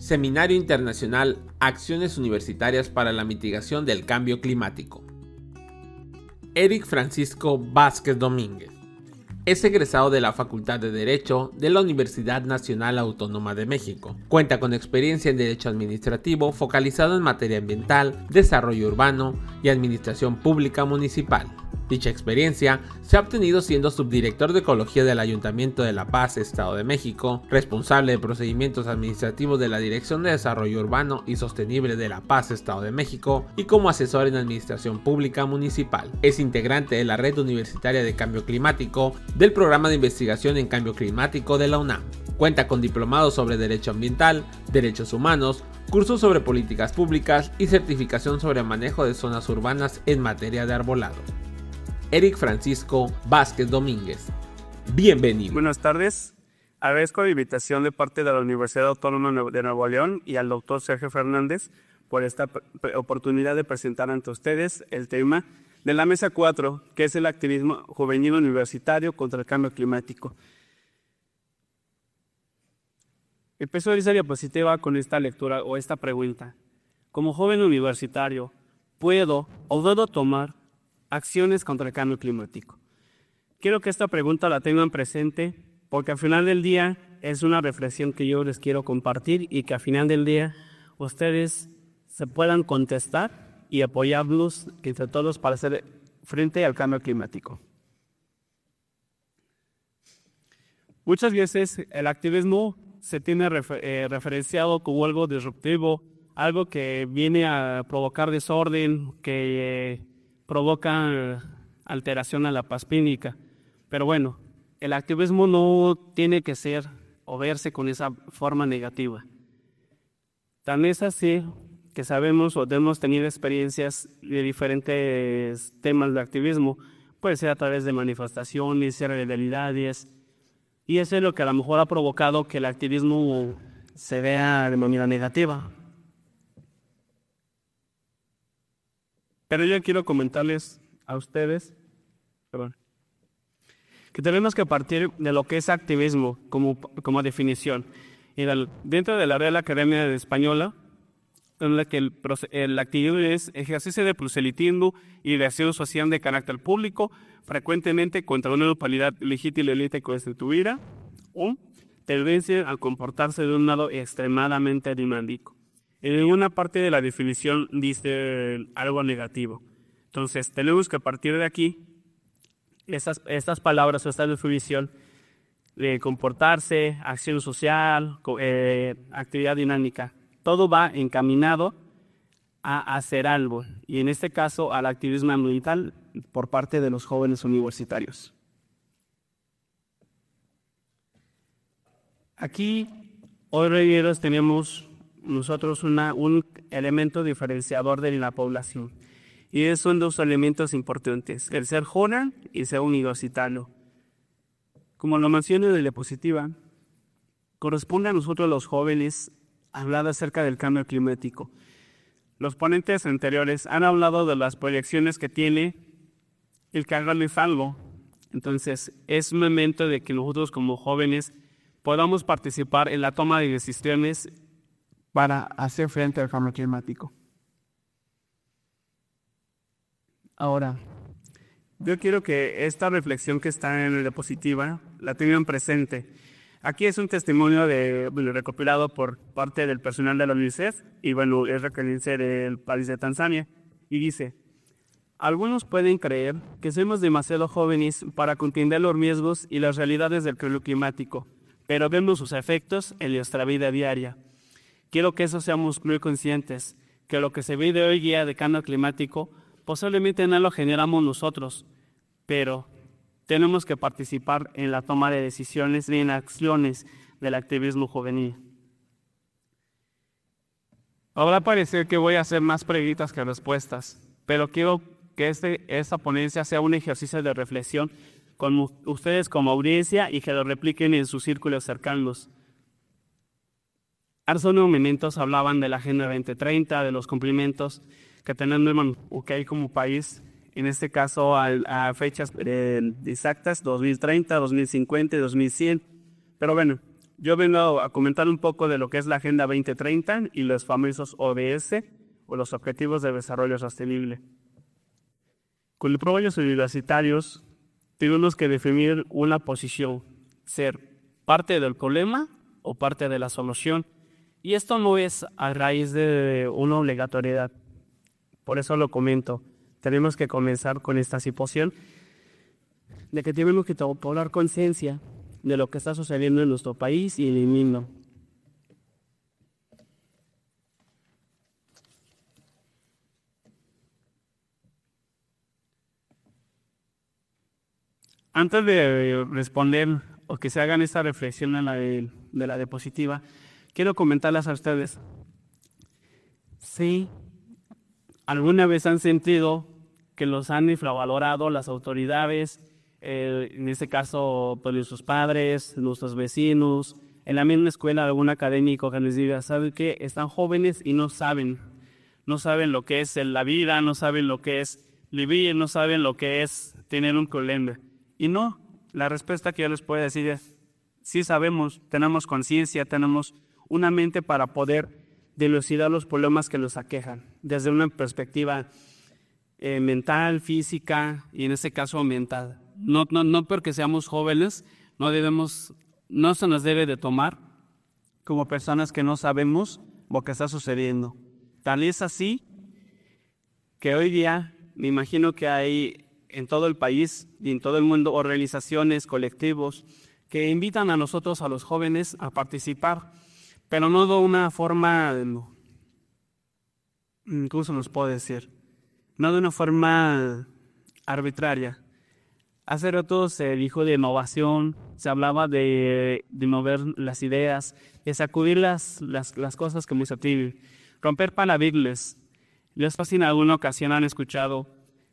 Seminario Internacional Acciones Universitarias para la Mitigación del Cambio Climático. Eric Francisco Vázquez Domínguez es egresado de la Facultad de Derecho de la Universidad Nacional Autónoma de México. Cuenta con experiencia en Derecho Administrativo focalizado en materia ambiental, desarrollo urbano y administración pública municipal. Dicha experiencia se ha obtenido siendo subdirector de Ecología del Ayuntamiento de La Paz, Estado de México, responsable de procedimientos administrativos de la Dirección de Desarrollo Urbano y Sostenible de La Paz, Estado de México, y como asesor en Administración Pública Municipal. Es integrante de la Red Universitaria de Cambio Climático del Programa de Investigación en Cambio Climático de la UNAM. Cuenta con diplomados sobre Derecho Ambiental, Derechos Humanos, cursos sobre políticas públicas y certificación sobre manejo de zonas urbanas en materia de arbolado. Eric Francisco Vázquez Domínguez. Bienvenido. Buenas tardes. Agradezco la invitación de parte de la Universidad Autónoma de Nuevo León y al doctor Sergio Fernández por esta oportunidad de presentar ante ustedes el tema de la Mesa 4, que es el activismo juvenil universitario contra el cambio climático. Empezó esa diapositiva con esta lectura o esta pregunta. Como joven universitario, ¿puedo o debo tomar acciones contra el cambio climático. Quiero que esta pregunta la tengan presente porque al final del día es una reflexión que yo les quiero compartir y que al final del día ustedes se puedan contestar y apoyarlos entre todos para hacer frente al cambio climático. Muchas veces el activismo se tiene eh, referenciado como algo disruptivo, algo que viene a provocar desorden, que eh, provoca eh, alteración a la paz pínica. Pero bueno, el activismo no tiene que ser o verse con esa forma negativa. Tan es así que sabemos o hemos tenido experiencias de diferentes temas de activismo, puede ser a través de manifestaciones, realidades, y eso es lo que a lo mejor ha provocado que el activismo se vea de manera negativa. Pero yo quiero comentarles a ustedes que tenemos que partir de lo que es activismo como, como definición. dentro de la Real Academia Española, en la que el, activismo es ejercicio de proselitismo y de acción social de carácter público, frecuentemente contra una localidad legítima y constituida, o tendencia a comportarse de un lado extremadamente dinámico. En eh, una parte de la definición dice algo negativo. Entonces, tenemos que a partir de aquí, estas, palabras o esta definición de comportarse, acción social, eh, actividad dinámica, todo va encaminado a hacer algo, y en este caso al activismo ambiental por parte de los jóvenes universitarios. Aquí, hoy, tenemos nosotros una, un elemento diferenciador de la población. Y esos son dos elementos importantes, el ser joven y ser universitario. Como lo mencioné de la diapositiva, corresponde a nosotros los jóvenes hablar acerca del cambio climático. Los ponentes anteriores han hablado de las proyecciones que tiene el salvo Entonces, es momento de que nosotros como jóvenes podamos participar en la toma de decisiones para hacer frente al cambio climático. Ahora, yo quiero que esta reflexión que está en la diapositiva la tengan presente. Aquí es un testimonio de, recopilado por parte del personal de la UNICEF y bueno, es referencia el país de Tanzania. Y dice, algunos pueden creer que somos demasiado jóvenes para contender los riesgos y las realidades del cambio climático, pero vemos sus efectos en nuestra vida diaria. Quiero que eso seamos muy conscientes, que lo que se ve de hoy guía de cambio climático, posiblemente no lo generamos nosotros, pero tenemos que participar en la toma de decisiones y en acciones del activismo juvenil. Ahora parece que voy a hacer más preguntas que respuestas, pero quiero que este, esta ponencia sea un ejercicio de reflexión con ustedes como audiencia y que lo repliquen en sus círculos cercanos. Hartos momentos hablaban de la Agenda 2030, de los cumplimientos que tenemos okay, como país, en este caso a fechas eh, exactas, 2030, 2050, 2100. Pero bueno, yo vengo a comentar un poco de lo que es la Agenda 2030 y los famosos ODS, o los Objetivos de Desarrollo Sostenible. Con los proyectos universitarios tenemos que definir una posición, ser parte del problema o parte de la solución y esto no es a raíz de una obligatoriedad. Por eso lo comento. Tenemos que comenzar con esta situación de que tenemos que tomar conciencia de lo que está sucediendo en nuestro país y en el mundo. Antes de responder o que se hagan esta reflexión de la, de la diapositiva, quiero comentarlas a ustedes. Sí, alguna vez han sentido que los han infravalorado las autoridades, eh, en este caso por sus padres, nuestros vecinos, en la misma escuela algún académico que les diga, ¿saben qué? Están jóvenes y no saben, no saben lo que es la vida, no saben lo que es vivir, no saben lo que es tener un problema. Y no, la respuesta que yo les puedo decir es, sí sabemos, tenemos conciencia, tenemos una mente para poder dilucidar los problemas que nos aquejan, desde una perspectiva eh, mental, física y en este caso mental. No, porque seamos jóvenes, no debemos, no se nos debe de tomar como personas que no sabemos lo que está sucediendo. Tal es así que hoy día me imagino que hay en todo el país y en todo el mundo organizaciones, colectivos que invitan a nosotros, a los jóvenes, a participar pero no de una forma, ¿cómo se nos puede decir? No de una forma arbitraria. Hace rato se dijo de innovación, se hablaba de, mover las ideas, de sacudir las, las, cosas que se ativen, romper paradigmas. Les si en alguna ocasión han escuchado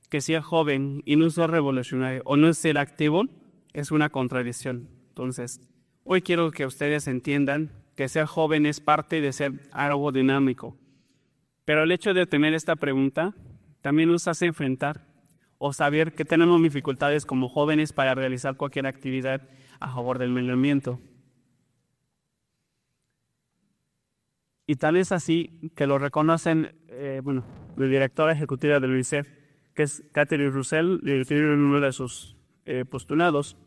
que si es joven y no es revolucionario o no es ser activo, es una contradicción. Entonces, hoy quiero que ustedes entiendan que ser joven es parte de ser algo dinámico. Pero el hecho de tener esta pregunta también nos hace enfrentar o saber que tenemos dificultades como jóvenes para realizar cualquier actividad a favor del medio Y tal es así que lo reconocen, eh, bueno, la directora ejecutiva del UNICEF, que es Catherine Russell, y uno de sus eh, postulados,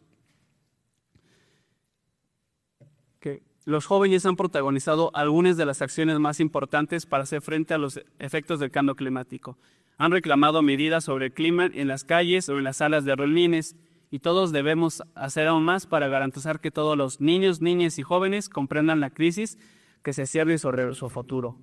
los jóvenes han protagonizado algunas de las acciones más importantes para hacer frente a los efectos del cambio climático. Han reclamado medidas sobre el clima en las calles o en las salas de reuniones y todos debemos hacer aún más para garantizar que todos los niños, niñas y jóvenes comprendan la crisis que se cierne sobre su futuro.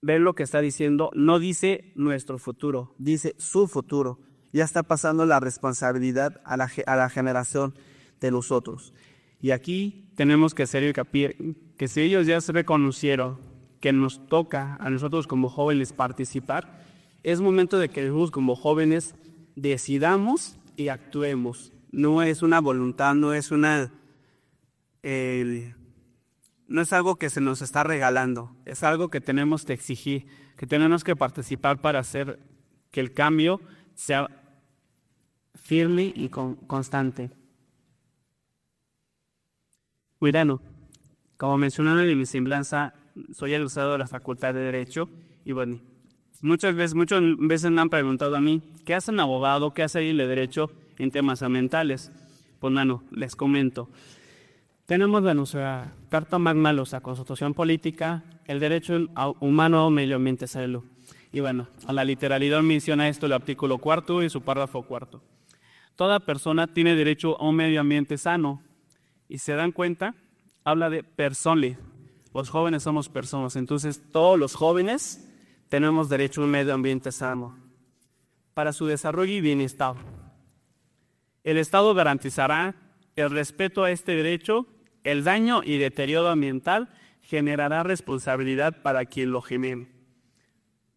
Ver lo que está diciendo, no dice nuestro futuro, dice su futuro. Ya está pasando la responsabilidad a la, a la generación de los otros. Y aquí tenemos que hacer hincapié que si ellos ya se reconocieron que nos toca a nosotros como jóvenes participar, es momento de que nosotros como jóvenes decidamos y actuemos. No es una voluntad, no es una... no es algo que se nos está regalando, es algo que tenemos que exigir, que tenemos que participar para hacer que el cambio sea firme y con, constante. Cuidado. Como mencionaron en mi semblanza, soy el egresado de la Facultad de Derecho y bueno, muchas veces, muchas veces me han preguntado a mí, ¿qué hace un abogado, qué hace el Derecho en temas ambientales? Pues bueno, les comento. Tenemos la nuestra Carta Magna, sea, Constitución Política, el Derecho Humano a Medio Ambiente Salud. Y bueno, a la literalidad menciona esto el artículo cuarto y su párrafo cuarto. Toda persona tiene derecho a un medio ambiente sano, y se dan cuenta, habla de personally. Los jóvenes somos personas, entonces todos los jóvenes tenemos derecho a un medio ambiente sano para su desarrollo y bienestar. El Estado garantizará el respeto a este derecho, el daño y deterioro ambiental generará responsabilidad para quien lo genere,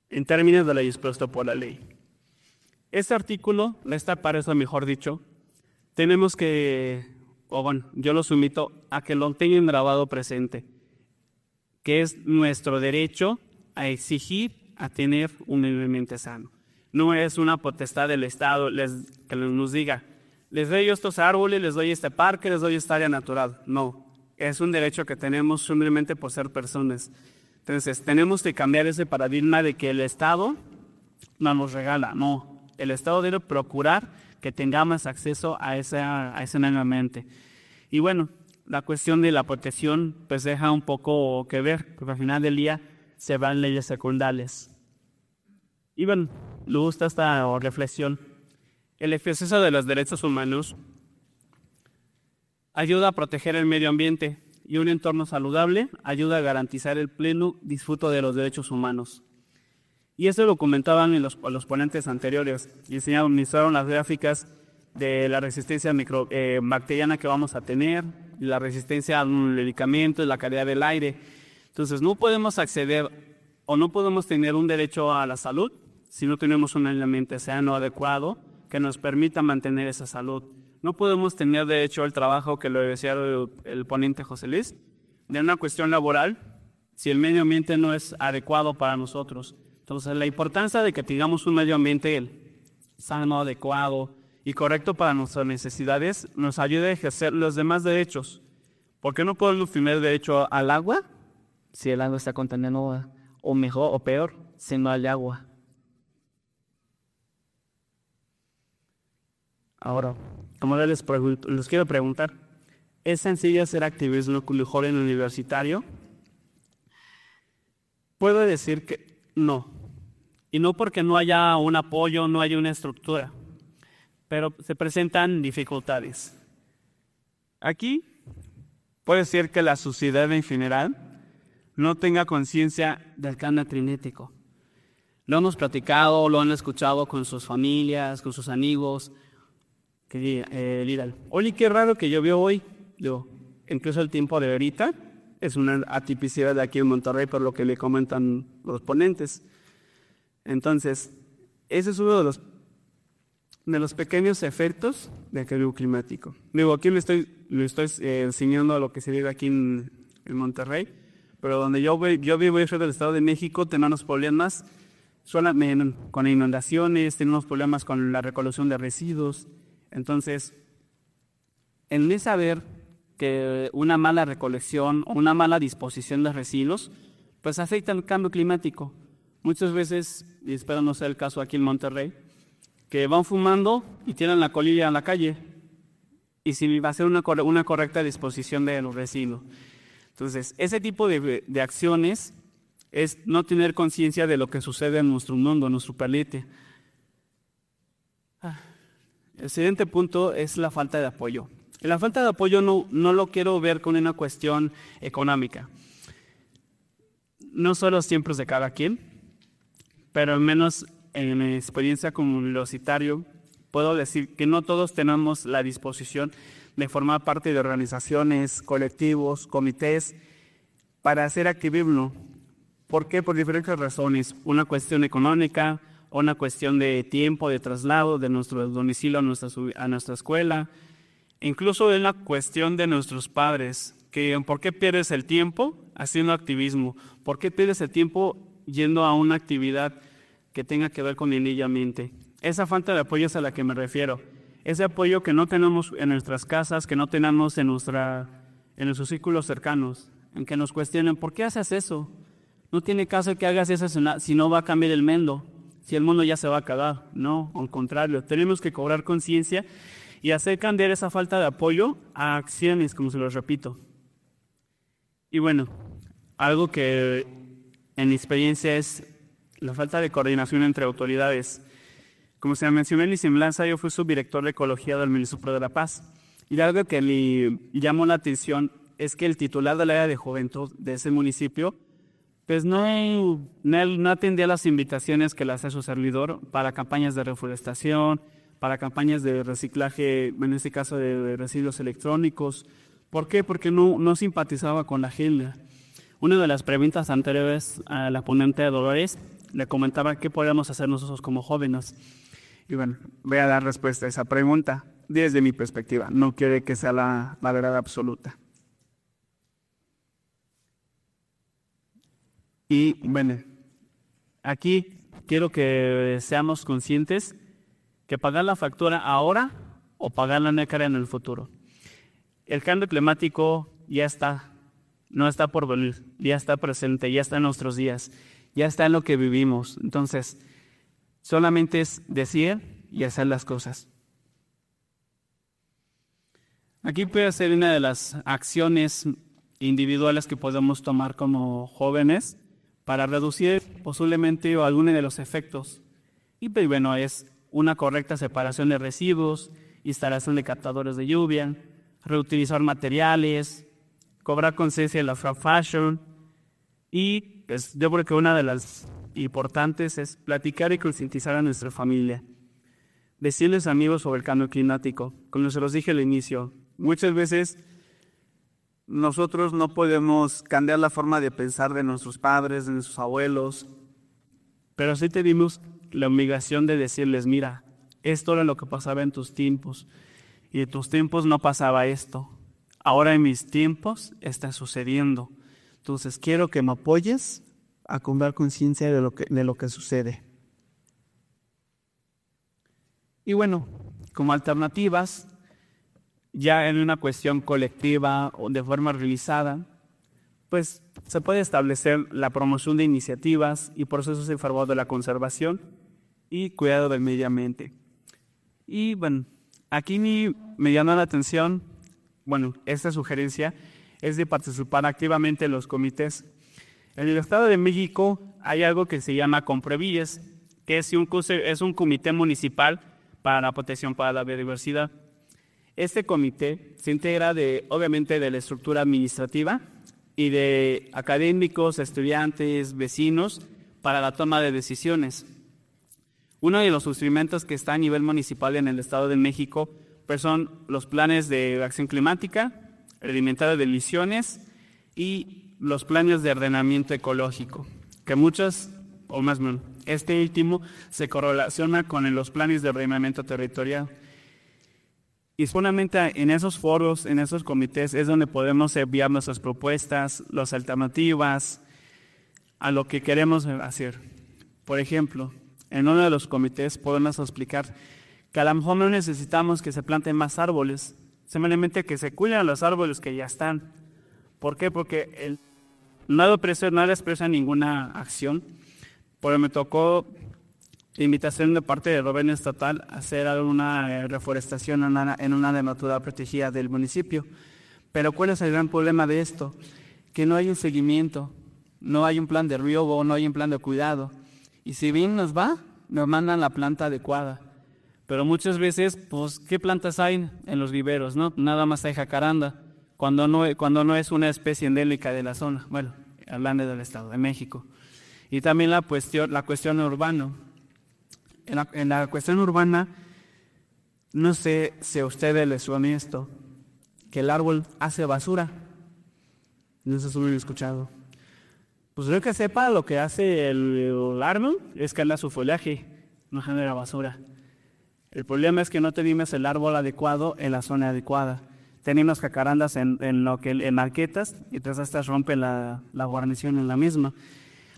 en términos de lo dispuesto por la ley. Este artículo, esta para eso mejor dicho, tenemos que o bueno, yo lo sumito a que lo tengan grabado presente, que es nuestro derecho a exigir a tener un ambiente sano. No es una potestad del Estado les, que nos diga, les doy estos árboles, les doy este parque, les doy esta área natural. No, es un derecho que tenemos simplemente por ser personas. Entonces, tenemos que cambiar ese paradigma de que el Estado no nos regala, no. El Estado debe procurar que más acceso a, a ese medio ambiente. Y bueno, la cuestión de la protección pues deja un poco que ver, porque al final del día se van leyes secundales Y bueno, gusta esta reflexión. El ejercicio de los derechos humanos ayuda a proteger el medio ambiente y un entorno saludable ayuda a garantizar el pleno disfruto de los derechos humanos. Y eso lo comentaban los, los ponentes anteriores y enseñaron, las gráficas de la resistencia micro, eh, bacteriana que vamos a tener, la resistencia a medicamento la calidad del aire. Entonces, no podemos acceder o no podemos tener un derecho a la salud si no tenemos un ambiente sano adecuado que nos permita mantener esa salud. No podemos tener derecho al trabajo que lo decía el, el ponente José Luis, de una cuestión laboral, si el medio ambiente no es adecuado para nosotros. Entonces, la importancia de que tengamos un medio ambiente sano, adecuado y correcto para nuestras necesidades nos ayuda a ejercer los demás derechos. ¿Por qué no podemos el derecho al agua si el agua está contaminada o mejor o peor si no hay agua? Ahora, como les, quiero preguntar, ¿es sencillo hacer activismo joven universitario? Puedo decir que no, y no porque no haya un apoyo, no haya una estructura, pero se presentan dificultades. Aquí puede ser que la sociedad en general no tenga conciencia del canon trinético. Lo hemos platicado, lo han escuchado con sus familias, con sus amigos. Que, eh, oye, qué raro que yo llovió hoy. incluso el tiempo de ahorita es una atipicidad de aquí en Monterrey, por lo que le comentan los ponentes. Entonces, ese es uno de los, de los pequeños efectos del cambio climático. Digo, aquí le estoy, estoy eh, enseñando a lo que se vive aquí en, Monterrey, pero donde yo, yo vivo, yo soy del Estado de México, tenemos problemas con inundaciones, tenemos problemas con la recolección de residuos. Entonces, en mi saber que una mala recolección o una mala disposición de residuos, pues afecta el cambio climático. Muchas veces, y espero no sea el caso aquí en Monterrey, que van fumando y tiran la colilla en la calle y si va a una, una correcta disposición de los residuos. Entonces, ese tipo de, acciones es no tener conciencia de lo que sucede en nuestro mundo, en nuestro planeta. Ah, el siguiente punto es la falta de apoyo. La falta de apoyo no, no lo quiero ver con una cuestión económica. No son los tiempos de cada quien, pero al menos en mi experiencia como universitario, puedo decir que no todos tenemos la disposición de formar parte de organizaciones, colectivos, comités, para hacer activismo. ¿Por qué? Por diferentes razones. Una cuestión económica, una cuestión de tiempo, de traslado de nuestro domicilio a nuestra, a nuestra escuela, incluso es la cuestión de nuestros padres, que ¿por qué pierdes el tiempo haciendo activismo? ¿Por qué pierdes el tiempo yendo a una actividad que tenga que ver con mente. Esa falta de apoyo es a la que me refiero. Ese apoyo que no tenemos en nuestras casas, que no tenemos en, nuestra, en nuestros círculos cercanos, en que nos cuestionen, ¿por qué haces eso? No tiene caso que hagas eso si no va a cambiar el mundo, si el mundo ya se va a acabar. No, al contrario, tenemos que cobrar conciencia y hacer cambiar esa falta de apoyo a acciones, como se los repito. Y bueno, algo que en mi experiencia es la falta de coordinación entre autoridades. Como se mencionó en mi semblanza, yo fui subdirector de ecología del municipio de La Paz. Y algo que me llamó la atención es que el titular del área de juventud de ese municipio, pues no, no, atendía las invitaciones que le hacía su servidor para campañas de reforestación, para campañas de reciclaje, en este caso de, residuos electrónicos. ¿Por qué? Porque no, no simpatizaba con la agenda. Una de las preguntas anteriores a la ponente Dolores le comentaba qué podemos hacer nosotros como jóvenes. Y bueno, voy a dar respuesta a esa pregunta desde mi perspectiva. No quiere que sea la, verdad absoluta. Y bueno, aquí quiero que seamos conscientes que pagar la factura ahora o pagar la necara en el futuro. El cambio climático ya está no está por venir, ya está presente, ya está en nuestros días, ya está en lo que vivimos. Entonces, solamente es decir y hacer las cosas. Aquí puede ser una de las acciones individuales que podemos tomar como jóvenes para reducir posiblemente alguno de los efectos. Y pues, bueno, es una correcta separación de residuos, instalación de captadores de lluvia, reutilizar materiales, cobrar conciencia de la fast fashion y pues, yo creo que una de las importantes es platicar y concientizar a nuestra familia. Decirles amigos sobre el cambio climático, como se los dije al inicio, muchas veces nosotros no podemos cambiar la forma de pensar de nuestros padres, de nuestros abuelos, pero sí tenemos la obligación de decirles, mira, esto era lo que pasaba en tus tiempos, y en tus tiempos no pasaba esto, ahora en mis tiempos está sucediendo. Entonces quiero que me apoyes a cobrar conciencia de, lo que, de lo que sucede. Y bueno, como alternativas, ya en una cuestión colectiva o de forma realizada, pues se puede establecer la promoción de iniciativas y procesos en favor de la conservación y cuidado del medio ambiente. Y bueno, aquí me llamó la atención bueno, esta sugerencia es de participar activamente en los comités. En el Estado de México hay algo que se llama Comprevilles, que es un, comité municipal para la protección para la biodiversidad. Este comité se integra obviamente de la estructura administrativa y de académicos, estudiantes, vecinos para la toma de decisiones. Uno de los instrumentos que está a nivel municipal en el Estado de México pues son los planes de acción climática, el de emisiones y los planes de ordenamiento ecológico, que muchas, o más bien, este último se correlaciona con los planes de ordenamiento territorial. Y solamente en esos foros, en esos comités, es donde podemos enviar nuestras propuestas, las alternativas a lo que queremos hacer. Por ejemplo, en uno de los comités podemos explicar que a lo mejor no necesitamos que se planten más árboles, simplemente que se cuiden los árboles que ya están. ¿Por qué? Porque el, no, expresa, ninguna acción, pero me tocó invitación de parte del gobierno estatal a hacer alguna eh, reforestación en una, de protegida del municipio. Pero ¿cuál es el gran problema de esto? Que no hay un seguimiento, no hay un plan de riego, no hay un plan de cuidado. Y si bien nos va, nos mandan la planta adecuada pero muchas veces, pues, ¿qué plantas hay en los viveros? No? Nada más hay jacaranda, cuando no, cuando no es una especie endémica de la zona. Bueno, hablando del Estado de México. Y también la cuestión, la cuestión urbana. En la, en cuestión urbana, no sé si a ustedes les suena esto, que el árbol hace basura. No sé si lo han escuchado. Pues creo que sepa lo que hace el, árbol es que anda su follaje, no genera basura. El problema es que no tenemos el árbol adecuado en la zona adecuada. Tenemos jacarandas en, en lo que, en arquetas y tras estas rompen la, guarnición en la misma.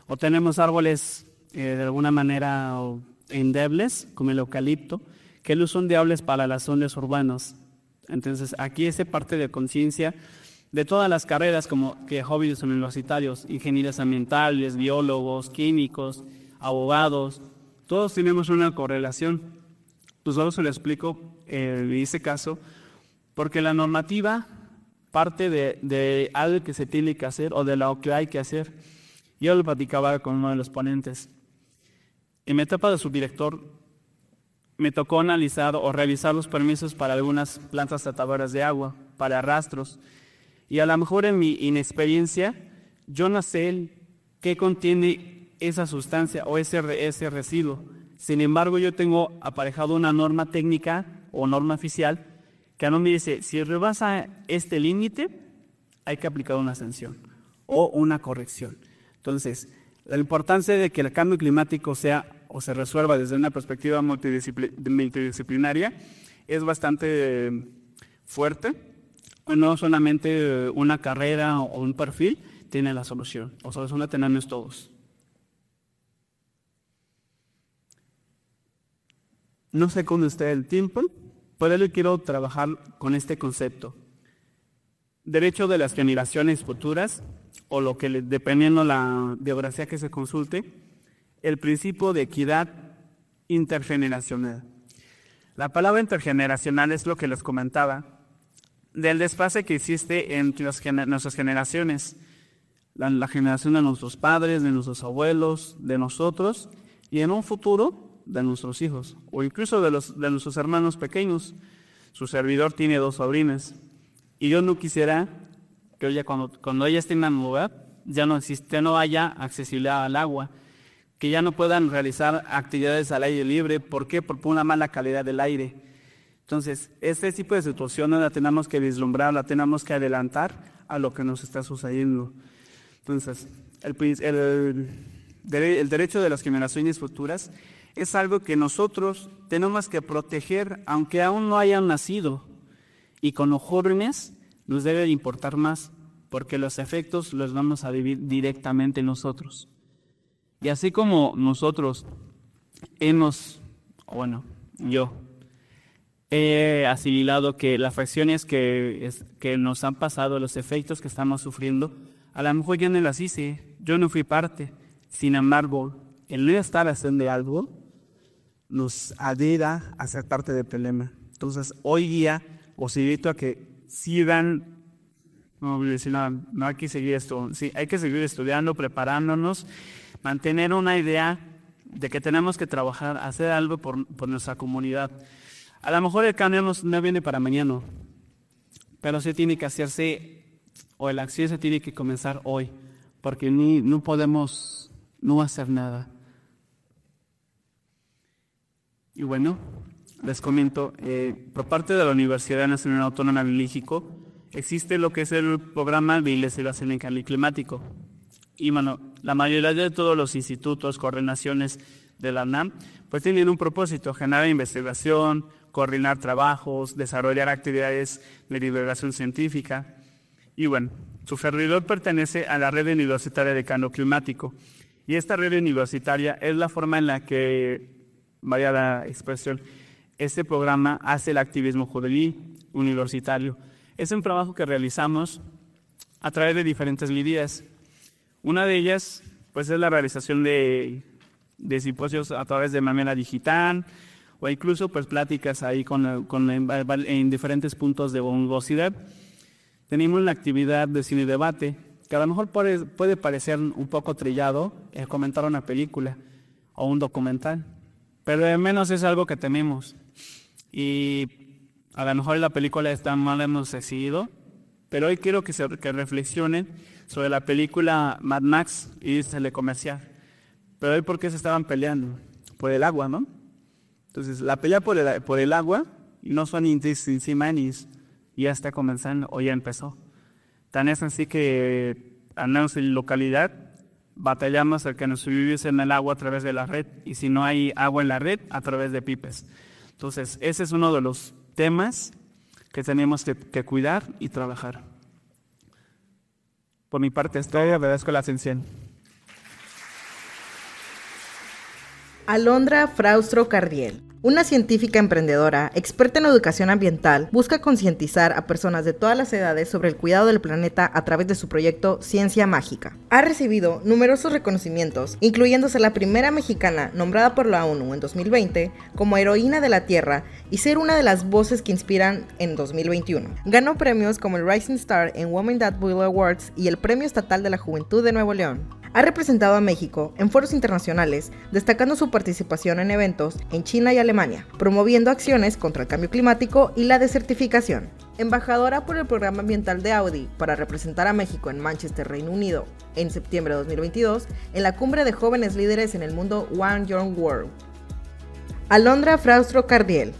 O tenemos árboles eh, de alguna manera endebles, como el eucalipto, que no son diables para las zonas urbanas. Entonces, aquí esa parte de conciencia de todas las carreras como que hobbies universitarios, ingenieros ambientales, biólogos, químicos, abogados, todos tenemos una correlación pues luego se lo explico, ese eh, caso, porque la normativa parte de, algo que se tiene que hacer o de lo que hay que hacer. Yo lo platicaba con uno de los ponentes. En mi etapa de subdirector me tocó analizar o revisar los permisos para algunas plantas tratadoras de agua, para rastros. Y a lo mejor en mi inexperiencia, yo no sé qué contiene esa sustancia o ese residuo. Sin embargo, yo tengo aparejado una norma técnica o norma oficial que a mí me dice, si rebasa este límite, hay que aplicar una sanción o una corrección. Entonces, la importancia de que el cambio climático sea o se resuelva desde una perspectiva multidisciplinaria es bastante fuerte. No solamente una carrera o un perfil tiene la solución, o sea, solución tenemos todos. No sé cómo está el tiempo, pero yo quiero trabajar con este concepto. Derecho de las generaciones futuras, o lo que dependiendo la biografía que se consulte, el principio de equidad intergeneracional. La palabra intergeneracional es lo que les comentaba, del desfase que existe entre nuestras generaciones, la generación de nuestros padres, de nuestros abuelos, de nosotros, y en un futuro de nuestros hijos o incluso de, los, de nuestros hermanos pequeños. Su servidor tiene dos sobrinas y yo no quisiera que ella, cuando, cuando en tengan nube, ya no existe, no haya accesibilidad al agua, que ya no puedan realizar actividades al aire libre. ¿Por qué? Por una mala calidad del aire. Entonces, este tipo de situaciones la tenemos que vislumbrar, la tenemos que adelantar a lo que nos está sucediendo. Entonces, el, el derecho de las generaciones futuras es algo que nosotros tenemos que proteger aunque aún no hayan nacido. Y con los jóvenes nos debe importar más porque los efectos los vamos a vivir directamente nosotros. Y así como nosotros hemos, bueno, yo he asimilado que las fracciones que, que nos han pasado, los efectos que estamos sufriendo, a lo mejor yo no las hice, yo no fui parte. Sin embargo, el no estar haciendo algo nos adhiera a ser parte del problema. Entonces, hoy día os invito a que sigan, no, no, no hay que seguir esto, sí, hay que seguir estudiando, preparándonos, mantener una idea de que tenemos que trabajar, hacer algo por, por nuestra comunidad. A lo mejor el cambio no viene para mañana, pero se tiene que hacerse, o el acción se tiene que comenzar hoy, porque ni, no podemos no hacer nada. Y bueno, les comento, eh, por parte de la Universidad Nacional Autónoma de México, existe lo que es el programa de investigación en cambio climático. Y bueno, la mayoría de todos los institutos, coordinaciones de la UNAM, pues tienen un propósito, generar investigación, coordinar trabajos, desarrollar actividades de liberación científica. Y bueno, su servidor pertenece a la red universitaria de cambio climático. Y esta red universitaria es la forma en la que variada expresión, este programa hace el activismo juvenil universitario. Es un trabajo que realizamos a través de diferentes líneas. Una de ellas, pues, es la realización de, de simposios a través de manera digital o incluso, pues, pláticas ahí con, con en, diferentes puntos de universidad. Tenemos la actividad de cine debate, que a lo mejor puede, parecer un poco trillado comentar una película o un documental, pero de menos es algo que tememos. Y a lo mejor la película está mal hemos decidido, pero hoy quiero que, se, que reflexionen sobre la película Mad Max y le comercial. Pero hoy, ¿por qué se estaban peleando? Por el agua, ¿no? Entonces, la pelea por el, por el agua no son y ya está comenzando o ya empezó. Tan es así que en localidad batallamos el que nos subimos en el agua a través de la red y si no hay agua en la red, a través de pipes. Entonces, ese es uno de los temas que tenemos que, cuidar y trabajar. Por mi parte, estoy agradezco la atención. Alondra Fraustro Cardiel. Una científica emprendedora, experta en educación ambiental, busca concientizar a personas de todas las edades sobre el cuidado del planeta a través de su proyecto Ciencia Mágica. Ha recibido numerosos reconocimientos, incluyéndose la primera mexicana nombrada por la ONU en 2020 como heroína de la Tierra y ser una de las voces que inspiran en 2021. Ganó premios como el Rising Star en Women That Will Awards y el Premio Estatal de la Juventud de Nuevo León. Ha representado a México en foros internacionales, destacando su participación en eventos en China y Alemania, promoviendo acciones contra el cambio climático y la desertificación. Embajadora por el programa ambiental de Audi para representar a México en Manchester, Reino Unido, en septiembre de 2022, en la cumbre de jóvenes líderes en el mundo One Young World. Alondra Fraustro Cardiel,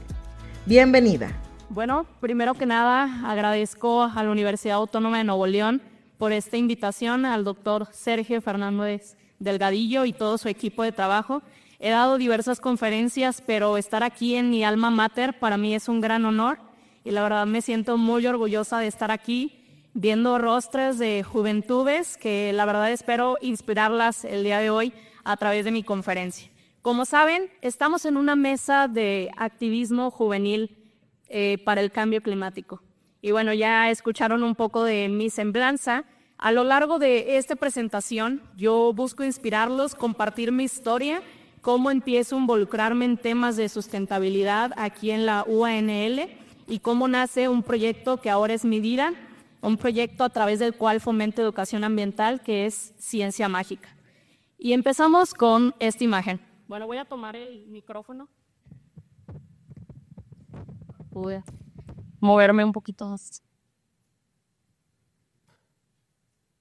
bienvenida. Bueno, primero que nada agradezco a la Universidad Autónoma de Nuevo León por esta invitación, al doctor Sergio Fernández Delgadillo y todo su equipo de trabajo. He dado diversas conferencias, pero estar aquí en mi alma mater para mí es un gran honor y la verdad me siento muy orgullosa de estar aquí viendo rostros de juventudes que la verdad espero inspirarlas el día de hoy a través de mi conferencia. Como saben, estamos en una mesa de activismo juvenil eh, para el cambio climático y bueno, ya escucharon un poco de mi semblanza. A lo largo de esta presentación, yo busco inspirarlos, compartir mi historia, cómo empiezo a involucrarme en temas de sustentabilidad aquí en la UANL y cómo nace un proyecto que ahora es mi vida, un proyecto a través del cual fomento educación ambiental, que es ciencia mágica. Y empezamos con esta imagen. Bueno, voy a tomar el micrófono moverme un poquito más.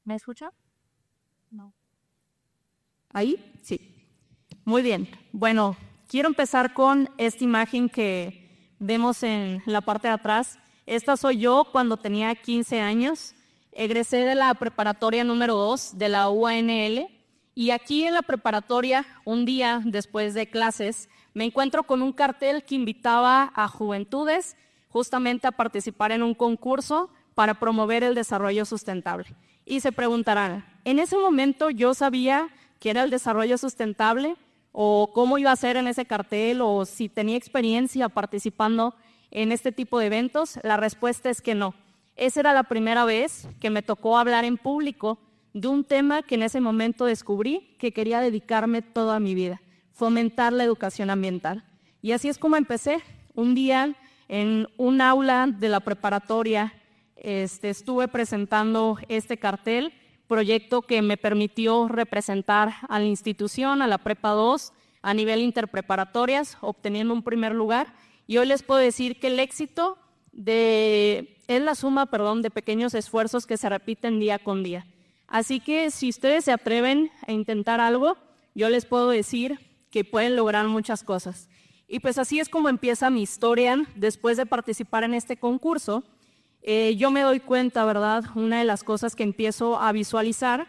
¿Me escucha? No. ¿Ahí? Sí. Muy bien. Bueno, quiero empezar con esta imagen que vemos en la parte de atrás. Esta soy yo cuando tenía 15 años. Egresé de la preparatoria número 2 de la UANL y aquí en la preparatoria, un día después de clases, me encuentro con un cartel que invitaba a juventudes justamente a participar en un concurso para promover el desarrollo sustentable. Y se preguntarán, ¿en ese momento yo sabía qué era el desarrollo sustentable o cómo iba a ser en ese cartel o si tenía experiencia participando en este tipo de eventos? La respuesta es que no. Esa era la primera vez que me tocó hablar en público de un tema que en ese momento descubrí que quería dedicarme toda mi vida, fomentar la educación ambiental. Y así es como empecé. Un día en un aula de la preparatoria este, estuve presentando este cartel, proyecto que me permitió representar a la institución, a la Prepa 2, a nivel interpreparatorias, obteniendo un primer lugar. Y hoy les puedo decir que el éxito es la suma perdón, de pequeños esfuerzos que se repiten día con día. Así que si ustedes se atreven a intentar algo, yo les puedo decir que pueden lograr muchas cosas. Y pues así es como empieza mi historia después de participar en este concurso. Eh, yo me doy cuenta, ¿verdad? Una de las cosas que empiezo a visualizar,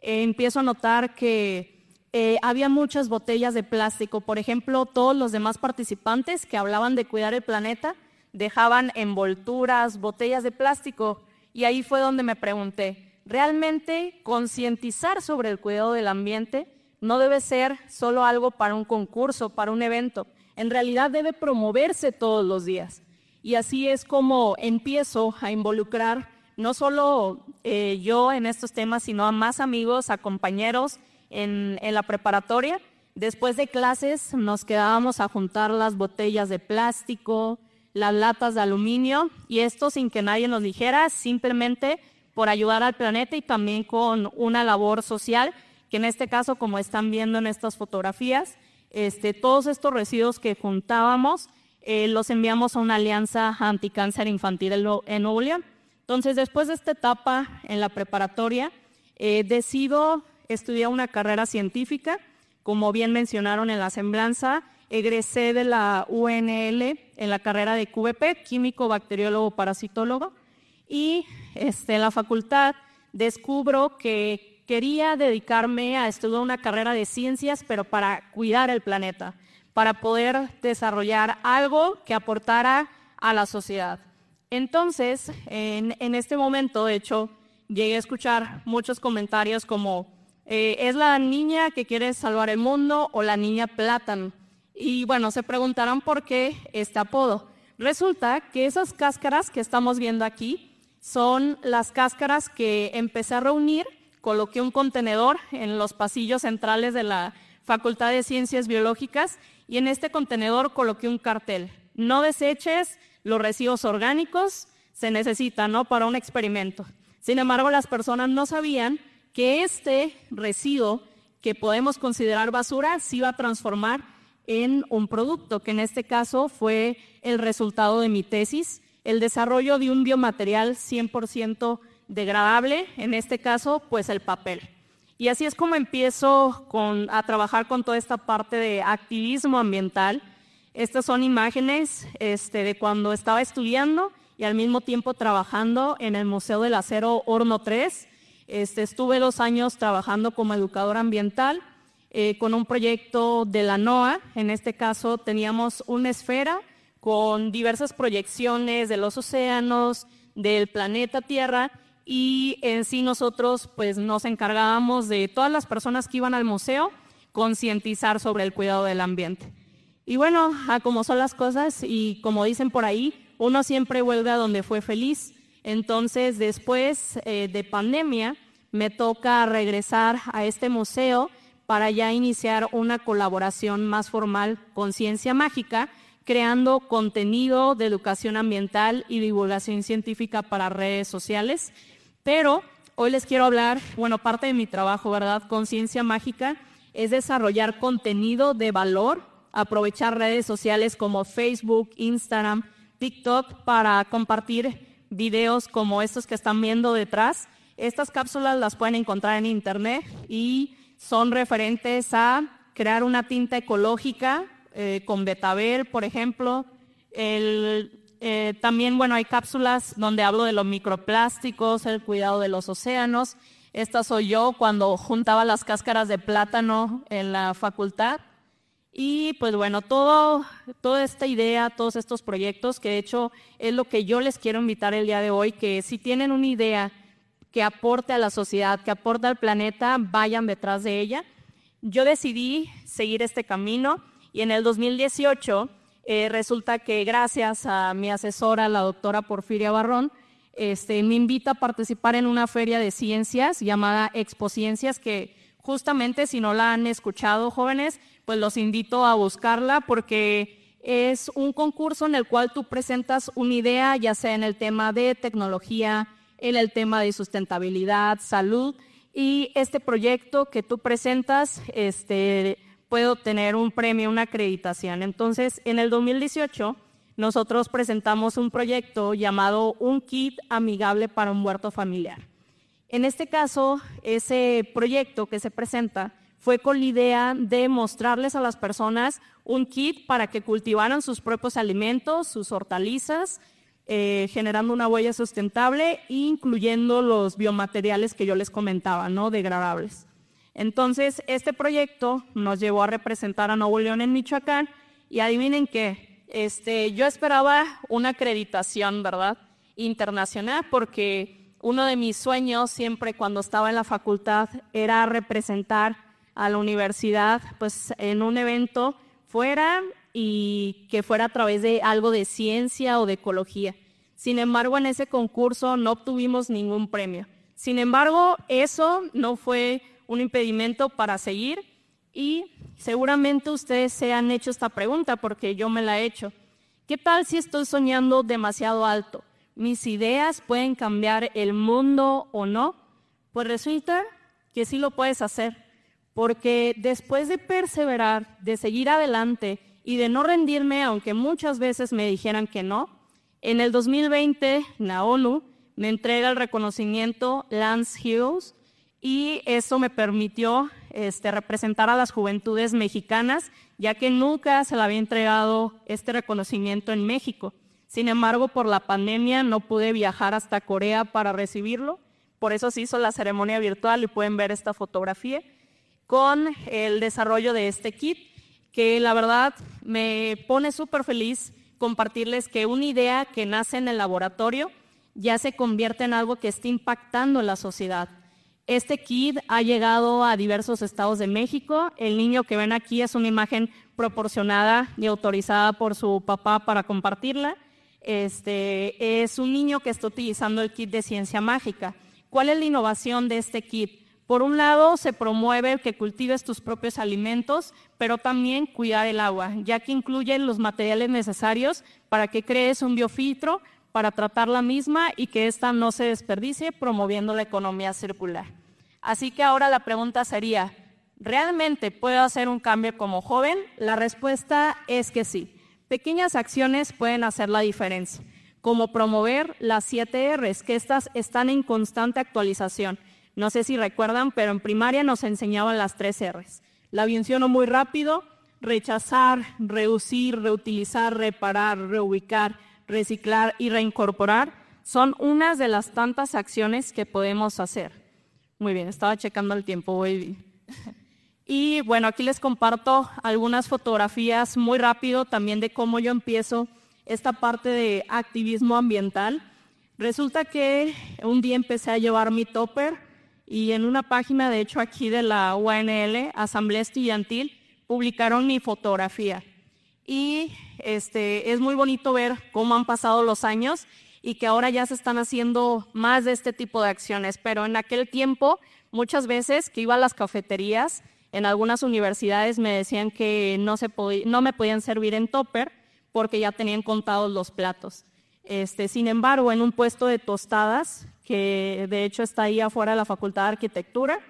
eh, empiezo a notar que eh, había muchas botellas de plástico. Por ejemplo, todos los demás participantes que hablaban de cuidar el planeta dejaban envolturas, botellas de plástico. Y ahí fue donde me pregunté, ¿realmente concientizar sobre el cuidado del ambiente no debe ser solo algo para un concurso, para un evento? en realidad debe promoverse todos los días. Y así es como empiezo a involucrar no solo eh, yo en estos temas, sino a más amigos, a compañeros en la preparatoria. Después de clases nos quedábamos a juntar las botellas de plástico, las latas de aluminio, y esto sin que nadie nos dijera, simplemente por ayudar al planeta y también con una labor social, que en este caso, como están viendo en estas fotografías, este, todos estos residuos que juntábamos eh, los enviamos a una alianza anticáncer infantil en, Lo, Entonces, después de esta etapa en la preparatoria, eh, decido estudiar una carrera científica. Como bien mencionaron en la semblanza, egresé de la UNL en la carrera de QVP, químico, bacteriólogo, parasitólogo, y este, en la facultad descubro que quería dedicarme a estudiar una carrera de ciencias, pero para cuidar el planeta, para poder desarrollar algo que aportara a la sociedad. Entonces, en, este momento, de hecho, llegué a escuchar muchos comentarios como, eh, ¿es la niña que quiere salvar el mundo o la niña plátano? Y bueno, se preguntarán por qué este apodo. Resulta que esas cáscaras que estamos viendo aquí son las cáscaras que empecé a reunir coloqué un contenedor en los pasillos centrales de la Facultad de Ciencias Biológicas y en este contenedor coloqué un cartel. No deseches los residuos orgánicos, se necesita, Para un experimento. Sin embargo, las personas no sabían que este residuo que podemos considerar basura se iba a transformar en un producto, que en este caso fue el resultado de mi tesis, el desarrollo de un biomaterial 100% degradable, en este caso, pues el papel. Y así es como empiezo con, a trabajar con toda esta parte de activismo ambiental. Estas son imágenes este, de cuando estaba estudiando y al mismo tiempo trabajando en el Museo del Acero Horno 3. Este, estuve los años trabajando como educadora ambiental eh, con un proyecto de la NOAA. En este caso teníamos una esfera con diversas proyecciones de los océanos, del planeta Tierra y en sí nosotros pues nos encargábamos de todas las personas que iban al museo concientizar sobre el cuidado del ambiente. Y bueno, como son las cosas y como dicen por ahí, uno siempre vuelve a donde fue feliz. Entonces, después eh, de pandemia, me toca regresar a este museo para ya iniciar una colaboración más formal con Ciencia Mágica, creando contenido de educación ambiental y divulgación científica para redes sociales pero hoy les quiero hablar, bueno, parte de mi trabajo, ¿verdad? Conciencia Mágica es desarrollar contenido de valor, aprovechar redes sociales como Facebook, Instagram, TikTok para compartir videos como estos que están viendo detrás. Estas cápsulas las pueden encontrar en internet y son referentes a crear una tinta ecológica eh, con betabel, por ejemplo, el eh, también, bueno, hay cápsulas donde hablo de los microplásticos, el cuidado de los océanos. Esta soy yo cuando juntaba las cáscaras de plátano en la facultad. Y pues bueno, todo, toda esta idea, todos estos proyectos, que de hecho es lo que yo les quiero invitar el día de hoy, que si tienen una idea que aporte a la sociedad, que aporte al planeta, vayan detrás de ella. Yo decidí seguir este camino y en el 2018 eh, resulta que gracias a mi asesora, la doctora Porfiria Barrón, este, me invita a participar en una feria de ciencias llamada Expociencias, que justamente si no la han escuchado jóvenes, pues los invito a buscarla porque es un concurso en el cual tú presentas una idea, ya sea en el tema de tecnología, en el tema de sustentabilidad, salud, y este proyecto que tú presentas, este, puede obtener un premio, una acreditación. Entonces, en el 2018 nosotros presentamos un proyecto llamado Un Kit Amigable para un Huerto Familiar. En este caso, ese proyecto que se presenta fue con la idea de mostrarles a las personas un kit para que cultivaran sus propios alimentos, sus hortalizas, eh, generando una huella sustentable, incluyendo los biomateriales que yo les comentaba, ¿no? Degradables. Entonces, este proyecto nos llevó a representar a Nuevo León en Michoacán y adivinen qué, este, yo esperaba una acreditación, ¿verdad? Internacional, porque uno de mis sueños siempre cuando estaba en la facultad era representar a la universidad, pues en un evento fuera y que fuera a través de algo de ciencia o de ecología. Sin embargo, en ese concurso no obtuvimos ningún premio. Sin embargo, eso no fue un impedimento para seguir? Y seguramente ustedes se han hecho esta pregunta porque yo me la he hecho. ¿Qué tal si estoy soñando demasiado alto? ¿Mis ideas pueden cambiar el mundo o no? Pues resulta que sí lo puedes hacer, porque después de perseverar, de seguir adelante y de no rendirme, aunque muchas veces me dijeran que no, en el 2020 la me entrega el reconocimiento Lance Hughes y eso me permitió este, representar a las juventudes mexicanas, ya que nunca se le había entregado este reconocimiento en México. Sin embargo, por la pandemia no pude viajar hasta Corea para recibirlo, por eso se hizo la ceremonia virtual y pueden ver esta fotografía con el desarrollo de este kit, que la verdad me pone súper feliz compartirles que una idea que nace en el laboratorio ya se convierte en algo que está impactando en la sociedad este kit ha llegado a diversos estados de México. El niño que ven aquí es una imagen proporcionada y autorizada por su papá para compartirla. Este, es un niño que está utilizando el kit de ciencia mágica. ¿Cuál es la innovación de este kit? Por un lado, se promueve que cultives tus propios alimentos, pero también cuidar el agua, ya que incluye los materiales necesarios para que crees un biofiltro para tratar la misma y que ésta no se desperdicie promoviendo la economía circular. Así que ahora la pregunta sería, ¿realmente puedo hacer un cambio como joven? La respuesta es que sí. Pequeñas acciones pueden hacer la diferencia, como promover las siete Rs, que estas están en constante actualización. No sé si recuerdan, pero en primaria nos enseñaban las tres Rs. La menciono muy rápido, rechazar, reducir, reutilizar, reparar, reubicar reciclar y reincorporar son unas de las tantas acciones que podemos hacer. Muy bien, estaba checando el tiempo, voy. Y bueno, aquí les comparto algunas fotografías muy rápido también de cómo yo empiezo esta parte de activismo ambiental. Resulta que un día empecé a llevar mi topper y en una página, de hecho, aquí de la UNL, Asamblea Estudiantil, publicaron mi fotografía y este, es muy bonito ver cómo han pasado los años y que ahora ya se están haciendo más de este tipo de acciones. Pero en aquel tiempo, muchas veces que iba a las cafeterías, en algunas universidades me decían que no, no me podían servir en topper porque ya tenían contados los platos. Este, sin embargo, en un puesto de tostadas, que de hecho está ahí afuera de la Facultad de Arquitectura,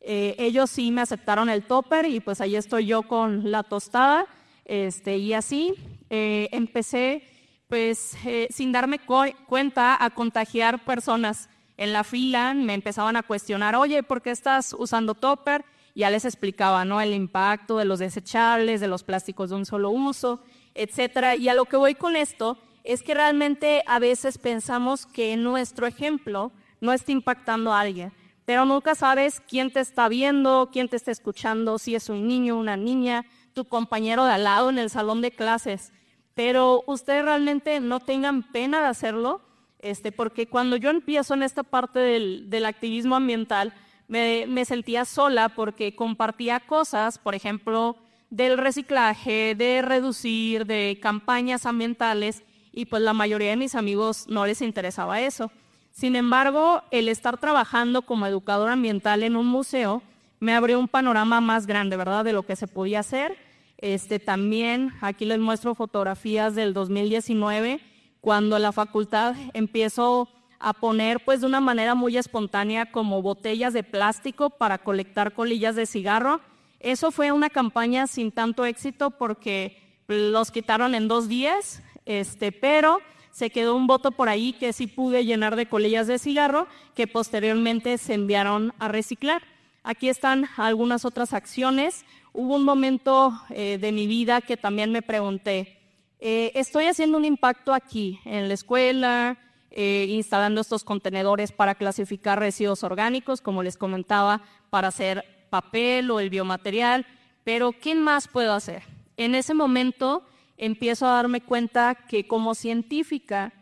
eh, ellos sí me aceptaron el topper y pues ahí estoy yo con la tostada este, y así eh, empecé, pues, eh, sin darme cuenta, a contagiar personas. En la fila me empezaban a cuestionar, oye, ¿por qué estás usando topper? Ya les explicaba, ¿no? El impacto de los desechables, de los plásticos de un solo uso, etcétera. Y a lo que voy con esto es que realmente a veces pensamos que nuestro ejemplo no está impactando a alguien, pero nunca sabes quién te está viendo, quién te está escuchando, si es un niño, una niña, tu compañero de al lado en el salón de clases, pero ustedes realmente no tengan pena de hacerlo, este, porque cuando yo empiezo en esta parte del, del activismo ambiental, me, me, sentía sola porque compartía cosas, por ejemplo, del reciclaje, de reducir, de campañas ambientales, y pues la mayoría de mis amigos no les interesaba eso. Sin embargo, el estar trabajando como educador ambiental en un museo me abrió un panorama más grande, ¿verdad? De lo que se podía hacer. Este, también aquí les muestro fotografías del 2019, cuando la facultad empiezo a poner pues de una manera muy espontánea como botellas de plástico para colectar colillas de cigarro. Eso fue una campaña sin tanto éxito porque los quitaron en dos días, este, pero se quedó un voto por ahí que sí pude llenar de colillas de cigarro que posteriormente se enviaron a reciclar. Aquí están algunas otras acciones. Hubo un momento eh, de mi vida que también me pregunté, eh, estoy haciendo un impacto aquí, en la escuela, eh, instalando estos contenedores para clasificar residuos orgánicos, como les comentaba, para hacer papel o el biomaterial, pero ¿qué más puedo hacer? En ese momento empiezo a darme cuenta que como científica,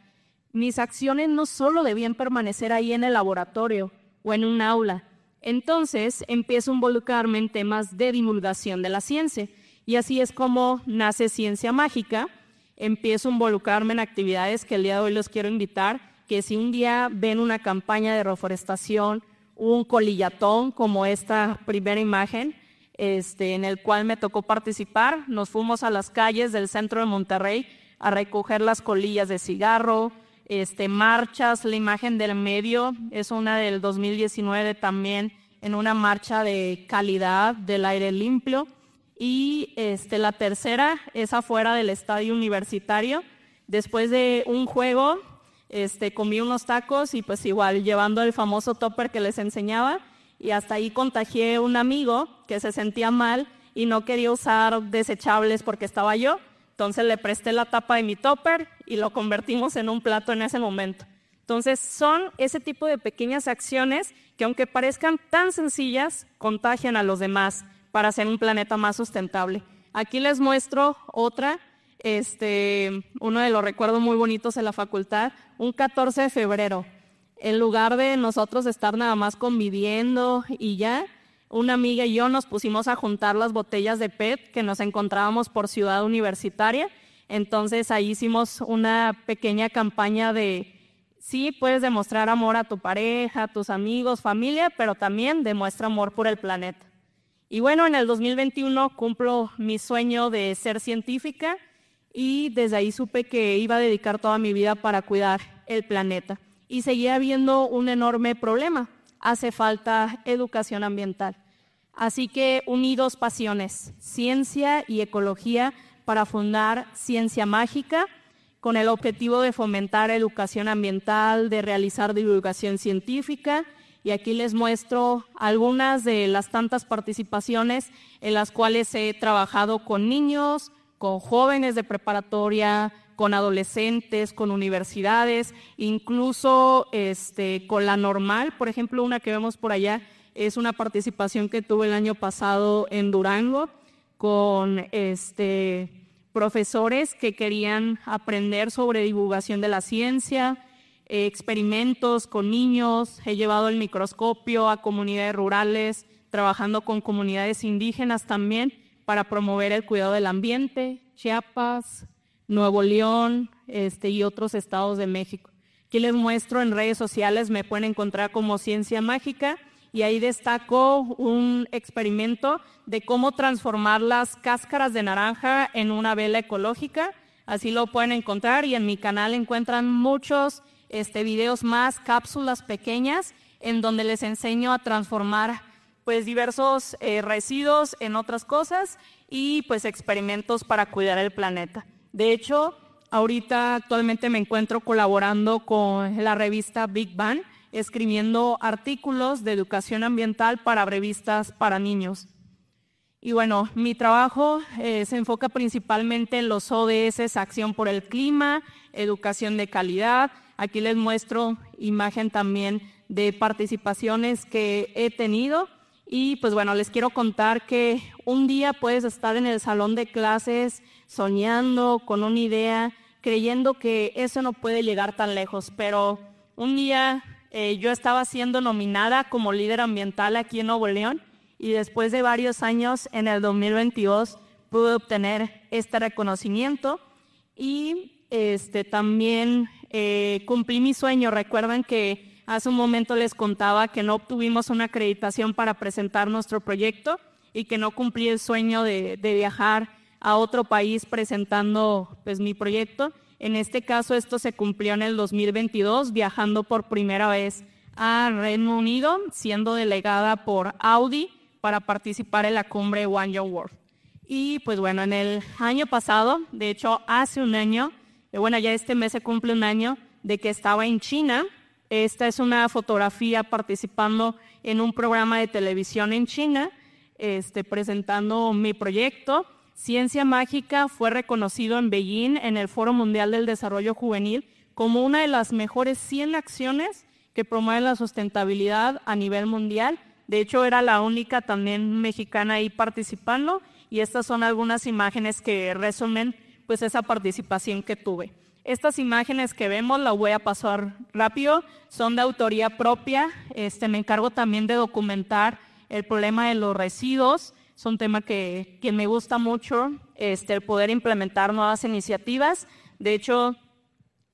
mis acciones no solo debían permanecer ahí en el laboratorio o en un aula, entonces empiezo a involucrarme en temas de divulgación de la ciencia y así es como nace Ciencia Mágica. Empiezo a involucrarme en actividades que el día de hoy los quiero invitar, que si un día ven una campaña de reforestación, un colillatón como esta primera imagen, este, en el cual me tocó participar, nos fuimos a las calles del centro de Monterrey a recoger las colillas de cigarro, este, marchas, la imagen del medio es una del 2019 también en una marcha de calidad del aire limpio. Y este, la tercera es afuera del estadio universitario. Después de un juego, este, comí unos tacos y pues igual llevando el famoso topper que les enseñaba. Y hasta ahí contagié un amigo que se sentía mal y no quería usar desechables porque estaba yo. Entonces le presté la tapa de mi topper y lo convertimos en un plato en ese momento. Entonces son ese tipo de pequeñas acciones que aunque parezcan tan sencillas, contagian a los demás para hacer un planeta más sustentable. Aquí les muestro otra, este, uno de los recuerdos muy bonitos de la facultad, un 14 de febrero. En lugar de nosotros estar nada más conviviendo y ya, una amiga y yo nos pusimos a juntar las botellas de PET que nos encontrábamos por Ciudad Universitaria. Entonces ahí hicimos una pequeña campaña de, sí, puedes demostrar amor a tu pareja, a tus amigos, familia, pero también demuestra amor por el planeta. Y bueno, en el 2021 cumplo mi sueño de ser científica y desde ahí supe que iba a dedicar toda mi vida para cuidar el planeta. Y seguía habiendo un enorme problema, hace falta educación ambiental. Así que unidos pasiones, ciencia y ecología, para fundar Ciencia Mágica, con el objetivo de fomentar educación ambiental, de realizar divulgación científica. Y aquí les muestro algunas de las tantas participaciones en las cuales he trabajado con niños, con jóvenes de preparatoria, con adolescentes, con universidades, incluso este, con la normal, por ejemplo, una que vemos por allá, es una participación que tuve el año pasado en Durango con este, profesores que querían aprender sobre divulgación de la ciencia, eh, experimentos con niños, he llevado el microscopio a comunidades rurales, trabajando con comunidades indígenas también para promover el cuidado del ambiente, Chiapas, Nuevo León este, y otros estados de México. Aquí les muestro en redes sociales, me pueden encontrar como Ciencia Mágica y ahí destaco un experimento de cómo transformar las cáscaras de naranja en una vela ecológica. Así lo pueden encontrar y en mi canal encuentran muchos este, videos más, cápsulas pequeñas, en donde les enseño a transformar pues diversos eh, residuos en otras cosas y pues experimentos para cuidar el planeta. De hecho, ahorita actualmente me encuentro colaborando con la revista Big Bang, escribiendo artículos de educación ambiental para revistas para niños. Y bueno, mi trabajo eh, se enfoca principalmente en los ODS, acción por el clima, educación de calidad. Aquí les muestro imagen también de participaciones que he tenido. Y pues bueno, les quiero contar que un día puedes estar en el salón de clases soñando con una idea, creyendo que eso no puede llegar tan lejos, pero un día eh, yo estaba siendo nominada como líder ambiental aquí en Nuevo León y después de varios años, en el 2022, pude obtener este reconocimiento y este, también eh, cumplí mi sueño. recuerden que Hace un momento les contaba que no obtuvimos una acreditación para presentar nuestro proyecto y que no cumplí el sueño de, viajar a otro país presentando pues, mi proyecto. En este caso, esto se cumplió en el 2022, viajando por primera vez a Reino Unido, siendo delegada por Audi para participar en la cumbre One World. Y pues bueno, en el año pasado, de hecho hace un año, eh, bueno, ya este mes se cumple un año de que estaba en China esta es una fotografía participando en un programa de televisión en China, este, presentando mi proyecto. Ciencia Mágica fue reconocido en Beijing en el Foro Mundial del Desarrollo Juvenil como una de las mejores 100 acciones que promueven la sustentabilidad a nivel mundial. De hecho, era la única también mexicana ahí participando y estas son algunas imágenes que resumen pues esa participación que tuve. Estas imágenes que vemos, las voy a pasar rápido, son de autoría propia. Este, me encargo también de documentar el problema de los residuos. Es un tema que, me gusta mucho, este, el poder implementar nuevas iniciativas. De hecho,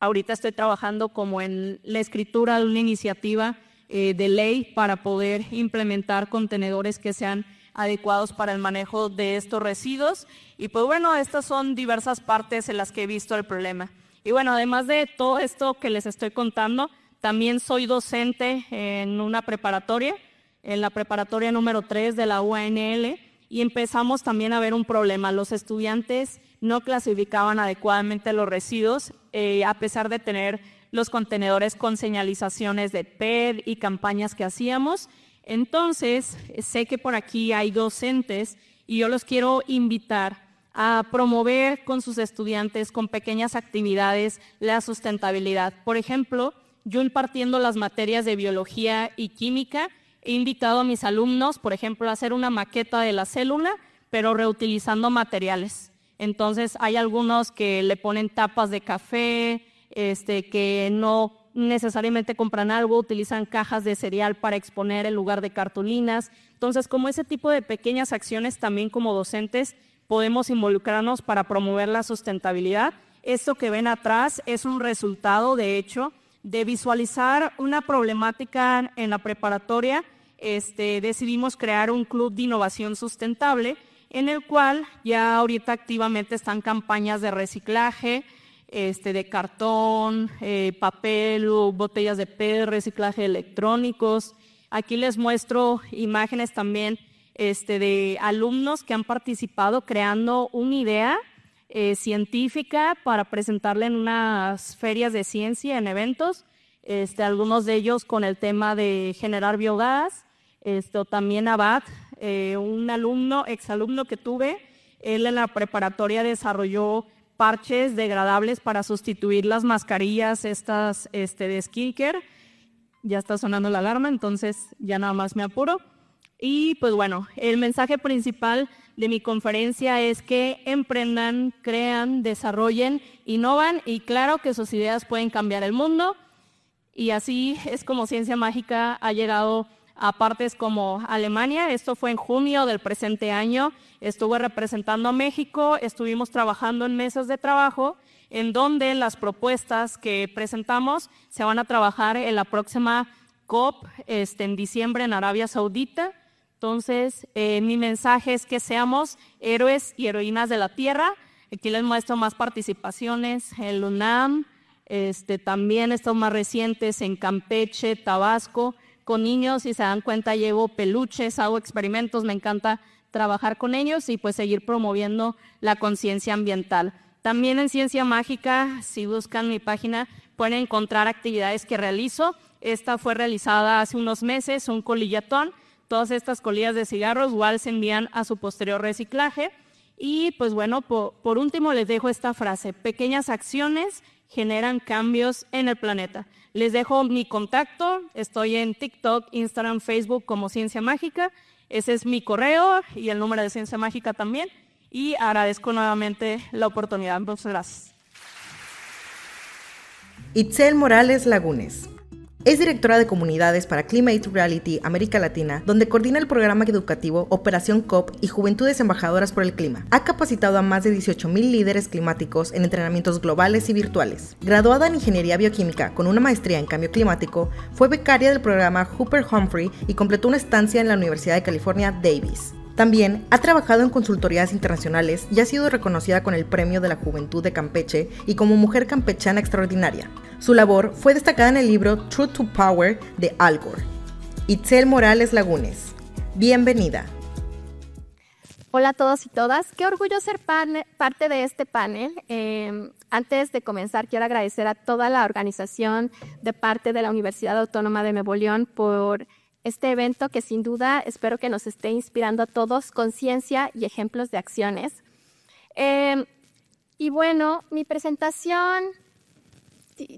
ahorita estoy trabajando como en la escritura de una iniciativa eh, de ley para poder implementar contenedores que sean adecuados para el manejo de estos residuos. Y pues bueno, estas son diversas partes en las que he visto el problema. Y bueno, además de todo esto que les estoy contando, también soy docente en una preparatoria, en la preparatoria número 3 de la UNL, y empezamos también a ver un problema. Los estudiantes no clasificaban adecuadamente los residuos, eh, a pesar de tener los contenedores con señalizaciones de PED y campañas que hacíamos. Entonces, sé que por aquí hay docentes y yo los quiero invitar a promover con sus estudiantes con pequeñas actividades la sustentabilidad. Por ejemplo, yo impartiendo las materias de biología y química, he invitado a mis alumnos, por ejemplo, a hacer una maqueta de la célula, pero reutilizando materiales. Entonces, hay algunos que le ponen tapas de café, este, que no necesariamente compran algo, utilizan cajas de cereal para exponer en lugar de cartulinas. Entonces, como ese tipo de pequeñas acciones también como docentes podemos involucrarnos para promover la sustentabilidad. Esto que ven atrás es un resultado, de hecho, de visualizar una problemática en la preparatoria. Este, decidimos crear un club de innovación sustentable en el cual ya ahorita activamente están campañas de reciclaje, este, de cartón, eh, papel, botellas de PET, reciclaje electrónicos. Aquí les muestro imágenes también este, de alumnos que han participado creando una idea eh, científica para presentarla en unas ferias de ciencia, en eventos, este, algunos de ellos con el tema de generar biogás, esto, también Abad, eh, un alumno, exalumno que tuve, él en la preparatoria desarrolló parches degradables para sustituir las mascarillas estas este, de skincare. Ya está sonando la alarma, entonces ya nada más me apuro. Y pues bueno, el mensaje principal de mi conferencia es que emprendan, crean, desarrollen, innovan y claro que sus ideas pueden cambiar el mundo. Y así es como Ciencia Mágica ha llegado a partes como Alemania. Esto fue en junio del presente año. Estuve representando a México, estuvimos trabajando en mesas de trabajo en donde las propuestas que presentamos se van a trabajar en la próxima COP este, en diciembre en Arabia Saudita. Entonces, eh, mi mensaje es que seamos héroes y heroínas de la tierra. Aquí les muestro más participaciones, en UNAM, este, también estos más recientes en Campeche, Tabasco, con niños, y se dan cuenta, llevo peluches, hago experimentos, me encanta trabajar con ellos y pues seguir promoviendo la conciencia ambiental. También en Ciencia Mágica, si buscan mi página, pueden encontrar actividades que realizo. Esta fue realizada hace unos meses, un colillatón, todas estas colillas de cigarros igual se envían a su posterior reciclaje. Y pues bueno, por, último les dejo esta frase, pequeñas acciones generan cambios en el planeta. Les dejo mi contacto, estoy en TikTok, Instagram, Facebook como Ciencia Mágica, ese es mi correo y el número de Ciencia Mágica también. Y agradezco nuevamente la oportunidad. Muchas gracias. Itzel Morales Lagunes, es directora de comunidades para Climate Reality América Latina, donde coordina el programa educativo Operación COP y Juventudes Embajadoras por el Clima. Ha capacitado a más de 18.000 líderes climáticos en entrenamientos globales y virtuales. Graduada en Ingeniería Bioquímica con una maestría en Cambio Climático, fue becaria del programa Hooper Humphrey y completó una estancia en la Universidad de California, Davis. También ha trabajado en consultorías internacionales y ha sido reconocida con el Premio de la Juventud de Campeche y como Mujer Campechana Extraordinaria. Su labor fue destacada en el libro True to Power de Al Gore. Itzel Morales Lagunes, bienvenida. Hola a todos y todas, qué orgullo ser parte de este panel. Em, antes de comenzar, quiero agradecer a toda la organización de parte de la Universidad Autónoma de Nuevo León por este evento que sin duda espero que nos esté inspirando a todos conciencia y ejemplos de acciones. Em, y bueno, mi presentación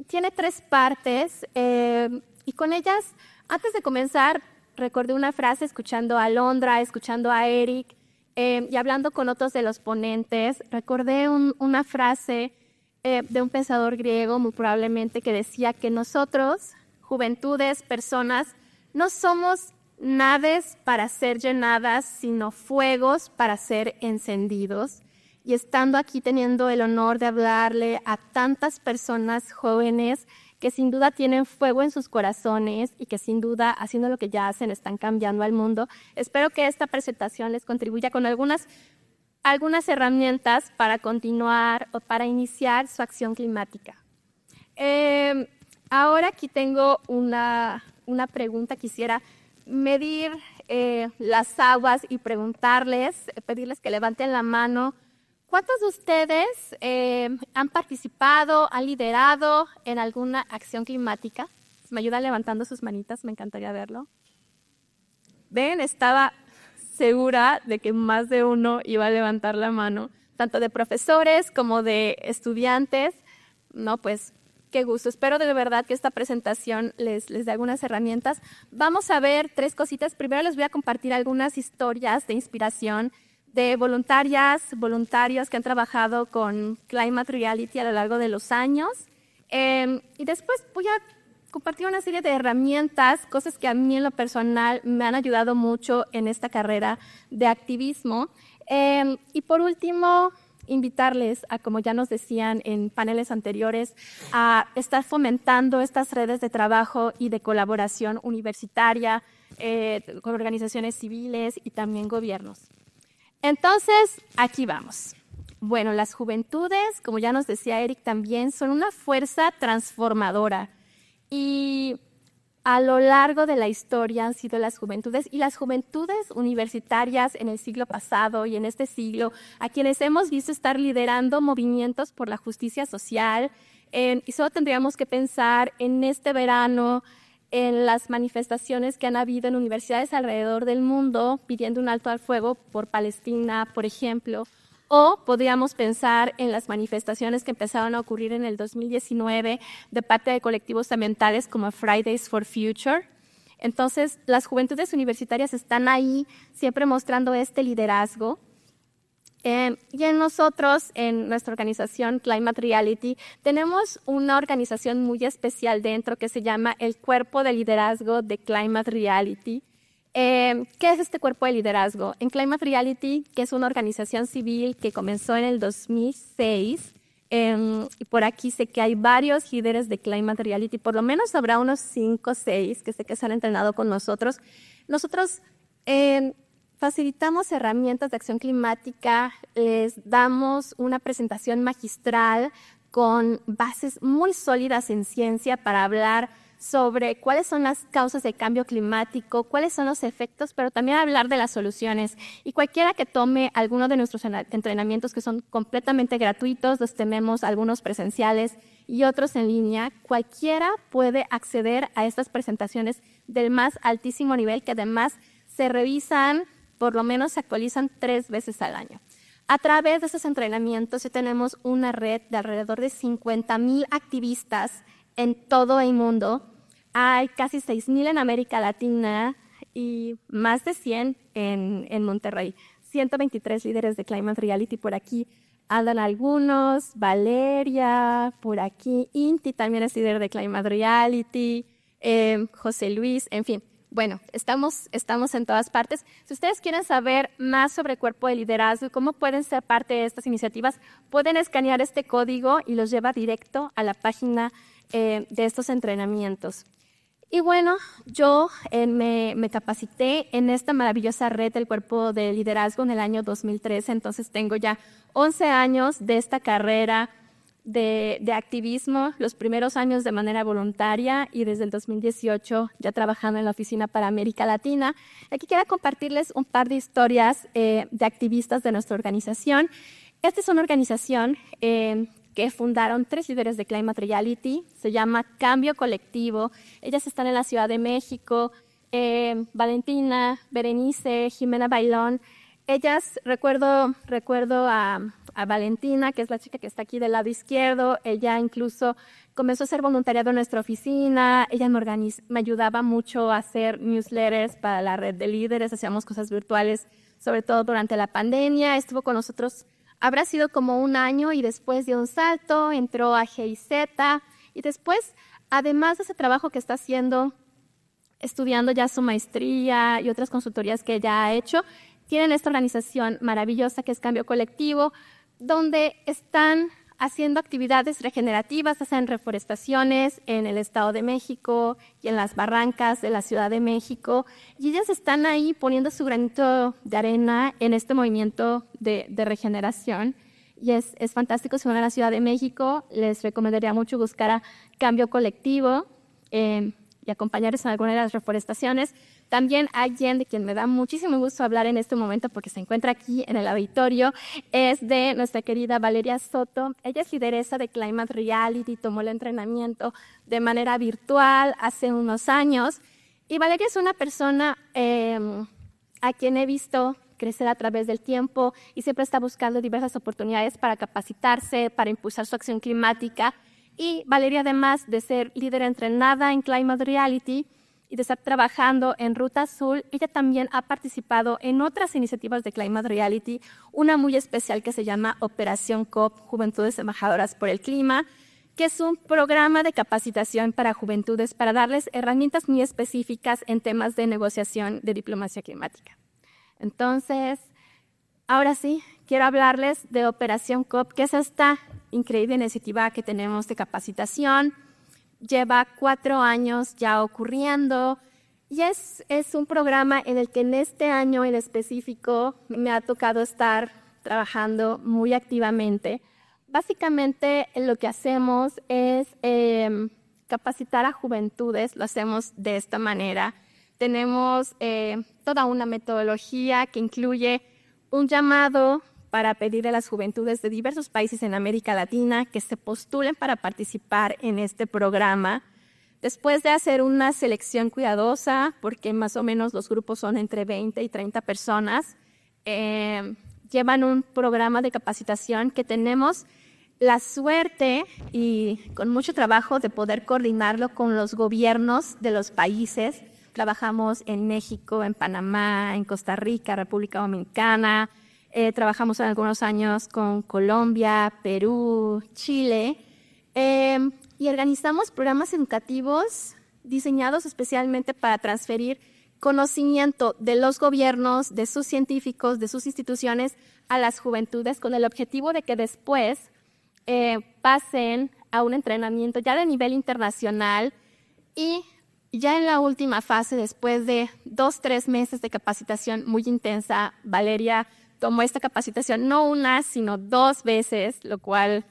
tiene tres partes em, y con ellas, antes de comenzar, recordé una frase escuchando a Londra, escuchando a Eric em, y hablando con otros de los ponentes, recordé una frase eh, de un pensador griego muy probablemente que decía que nosotros, juventudes, personas, no somos naves para ser llenadas, sino fuegos para ser encendidos. Y estando aquí teniendo el honor de hablarle a tantas personas jóvenes que sin duda tienen fuego en sus corazones y que sin duda haciendo lo que ya hacen están cambiando al mundo, espero que esta presentación les contribuya con algunas, algunas herramientas para continuar o para iniciar su acción climática. Eh, ahora aquí tengo una, una pregunta, quisiera medir eh, las aguas y preguntarles, pedirles que levanten la mano. ¿Cuántos de ustedes eh, han participado, han liderado en alguna acción climática? Me ayuda levantando sus manitas, me encantaría verlo. Ven, estaba segura de que más de uno iba a levantar la mano, tanto de profesores como de estudiantes. No, pues Qué gusto. Espero de verdad que esta presentación les, les dé algunas herramientas. Vamos a ver tres cositas. Primero les voy a compartir algunas historias de inspiración de voluntarias, voluntarios que han trabajado con Climate Reality a lo largo de los años. Em, y después voy a compartir una serie de herramientas, cosas que a mí en lo personal me han ayudado mucho en esta carrera de activismo. Em, y por último, invitarles a, como ya nos decían en paneles anteriores, a estar fomentando estas redes de trabajo y de colaboración universitaria eh, con organizaciones civiles y también gobiernos. Entonces, aquí vamos. Bueno, las juventudes, como ya nos decía Eric también, son una fuerza transformadora. Y a lo largo de la historia han sido las juventudes y las juventudes universitarias en el siglo pasado y en este siglo, a quienes hemos visto estar liderando movimientos por la justicia social. y solo tendríamos que pensar en este verano, en las manifestaciones que han habido en universidades alrededor del mundo pidiendo un alto al fuego por Palestina, por ejemplo, o podríamos pensar en las manifestaciones que empezaron a ocurrir en el 2019 de parte de colectivos ambientales como Fridays for Future. Entonces, las juventudes universitarias están ahí siempre mostrando este liderazgo. Em, y en nosotros, en nuestra organización Climate Reality, tenemos una organización muy especial dentro que se llama el Cuerpo de Liderazgo de Climate Reality. Eh, ¿Qué es este cuerpo de liderazgo? En Climate Reality, que es una organización civil que comenzó en el 2006, em, y por aquí sé que hay varios líderes de Climate Reality, por lo menos habrá unos 5 o 6 que sé que se han entrenado con nosotros. Nosotros em, facilitamos herramientas de acción climática, les damos una presentación magistral con bases muy sólidas en ciencia para hablar sobre cuáles son las causas del cambio climático, cuáles son los efectos, pero también hablar de las soluciones. Y cualquiera que tome alguno de nuestros entrenamientos que son completamente gratuitos, los tenemos algunos presenciales y otros en línea, cualquiera puede acceder a estas presentaciones del más altísimo nivel que además se revisan, por lo menos se actualizan tres veces al año. A través de estos entrenamientos ya tenemos una red de alrededor de 50 mil activistas en todo el mundo. Hay casi 6.000 en América Latina y más de 100 en, en Monterrey. 123 líderes de Climate Reality por aquí andan algunos, Valeria, por aquí, Inti también es líder de Climate Reality, eh, José Luis, en fin, bueno, estamos, estamos en todas partes. Si ustedes quieren saber más sobre cuerpo de liderazgo y cómo pueden ser parte de estas iniciativas, pueden escanear este código y los lleva directo a la página eh, de estos entrenamientos. Y bueno, yo eh, me, me, capacité en esta maravillosa red del cuerpo de liderazgo en el año 2013, entonces tengo ya 11 años de esta carrera de, activismo, los primeros años de manera voluntaria y desde el 2018 ya trabajando en la Oficina para América Latina. Aquí quiero compartirles un par de historias eh, de activistas de nuestra organización. Esta es una organización eh, que fundaron tres líderes de Climate Reality, se llama Cambio Colectivo. Ellas están en la Ciudad de México. Eh, Valentina, Berenice, Jimena Bailón, ellas, recuerdo, recuerdo a, a, Valentina, que es la chica que está aquí del lado izquierdo, ella incluso comenzó a ser voluntariado en nuestra oficina, ella me, me ayudaba mucho a hacer newsletters para la red de líderes, hacíamos cosas virtuales, sobre todo durante la pandemia, estuvo con nosotros, habrá sido como un año y después dio un salto, entró a GIZ y después, además de ese trabajo que está haciendo, estudiando ya su maestría y otras consultorías que ya ha hecho, tienen esta organización maravillosa que es Cambio Colectivo, donde están haciendo actividades regenerativas, hacen reforestaciones en el Estado de México y en las barrancas de la Ciudad de México. Y ellas están ahí poniendo su granito de arena en este movimiento de, regeneración. Y es, fantástico, si van a la Ciudad de México, les recomendaría mucho buscar a Cambio Colectivo eh, y acompañarles en alguna de las reforestaciones. También alguien de quien me da muchísimo gusto hablar en este momento porque se encuentra aquí en el auditorio, es de nuestra querida Valeria Soto. Ella es lideresa de Climate Reality, tomó el entrenamiento de manera virtual hace unos años. Y Valeria es una persona em, a quien he visto crecer a través del tiempo y siempre está buscando diversas oportunidades para capacitarse, para impulsar su acción climática. Y Valeria, además de ser líder entrenada en Climate Reality, y de estar trabajando en Ruta Azul, ella también ha participado en otras iniciativas de Climate Reality, una muy especial que se llama Operación COP, Juventudes Embajadoras por el Clima, que es un programa de capacitación para juventudes para darles herramientas muy específicas en temas de negociación de diplomacia climática. Entonces, ahora sí, quiero hablarles de Operación COP, que es esta increíble iniciativa que tenemos de capacitación lleva cuatro años ya ocurriendo y es, es un programa en el que en este año en específico me ha tocado estar trabajando muy activamente. Básicamente lo que hacemos es em, capacitar a juventudes, lo hacemos de esta manera. Tenemos eh, toda una metodología que incluye un llamado para pedir a las juventudes de diversos países en América Latina que se postulen para participar en este programa. Después de hacer una selección cuidadosa, porque más o menos los grupos son entre 20 y 30 personas, eh, llevan un programa de capacitación que tenemos la suerte y con mucho trabajo de poder coordinarlo con los gobiernos de los países. Trabajamos en México, en Panamá, en Costa Rica, República Dominicana, eh, trabajamos algunos años con Colombia, Perú, Chile em, y organizamos programas educativos diseñados especialmente para transferir conocimiento de los gobiernos, de sus científicos, de sus instituciones a las juventudes con el objetivo de que después eh, pasen a un entrenamiento ya de nivel internacional y ya en la última fase, después de dos, tres meses de capacitación muy intensa, Valeria tomó esta capacitación no una, sino dos veces, lo cual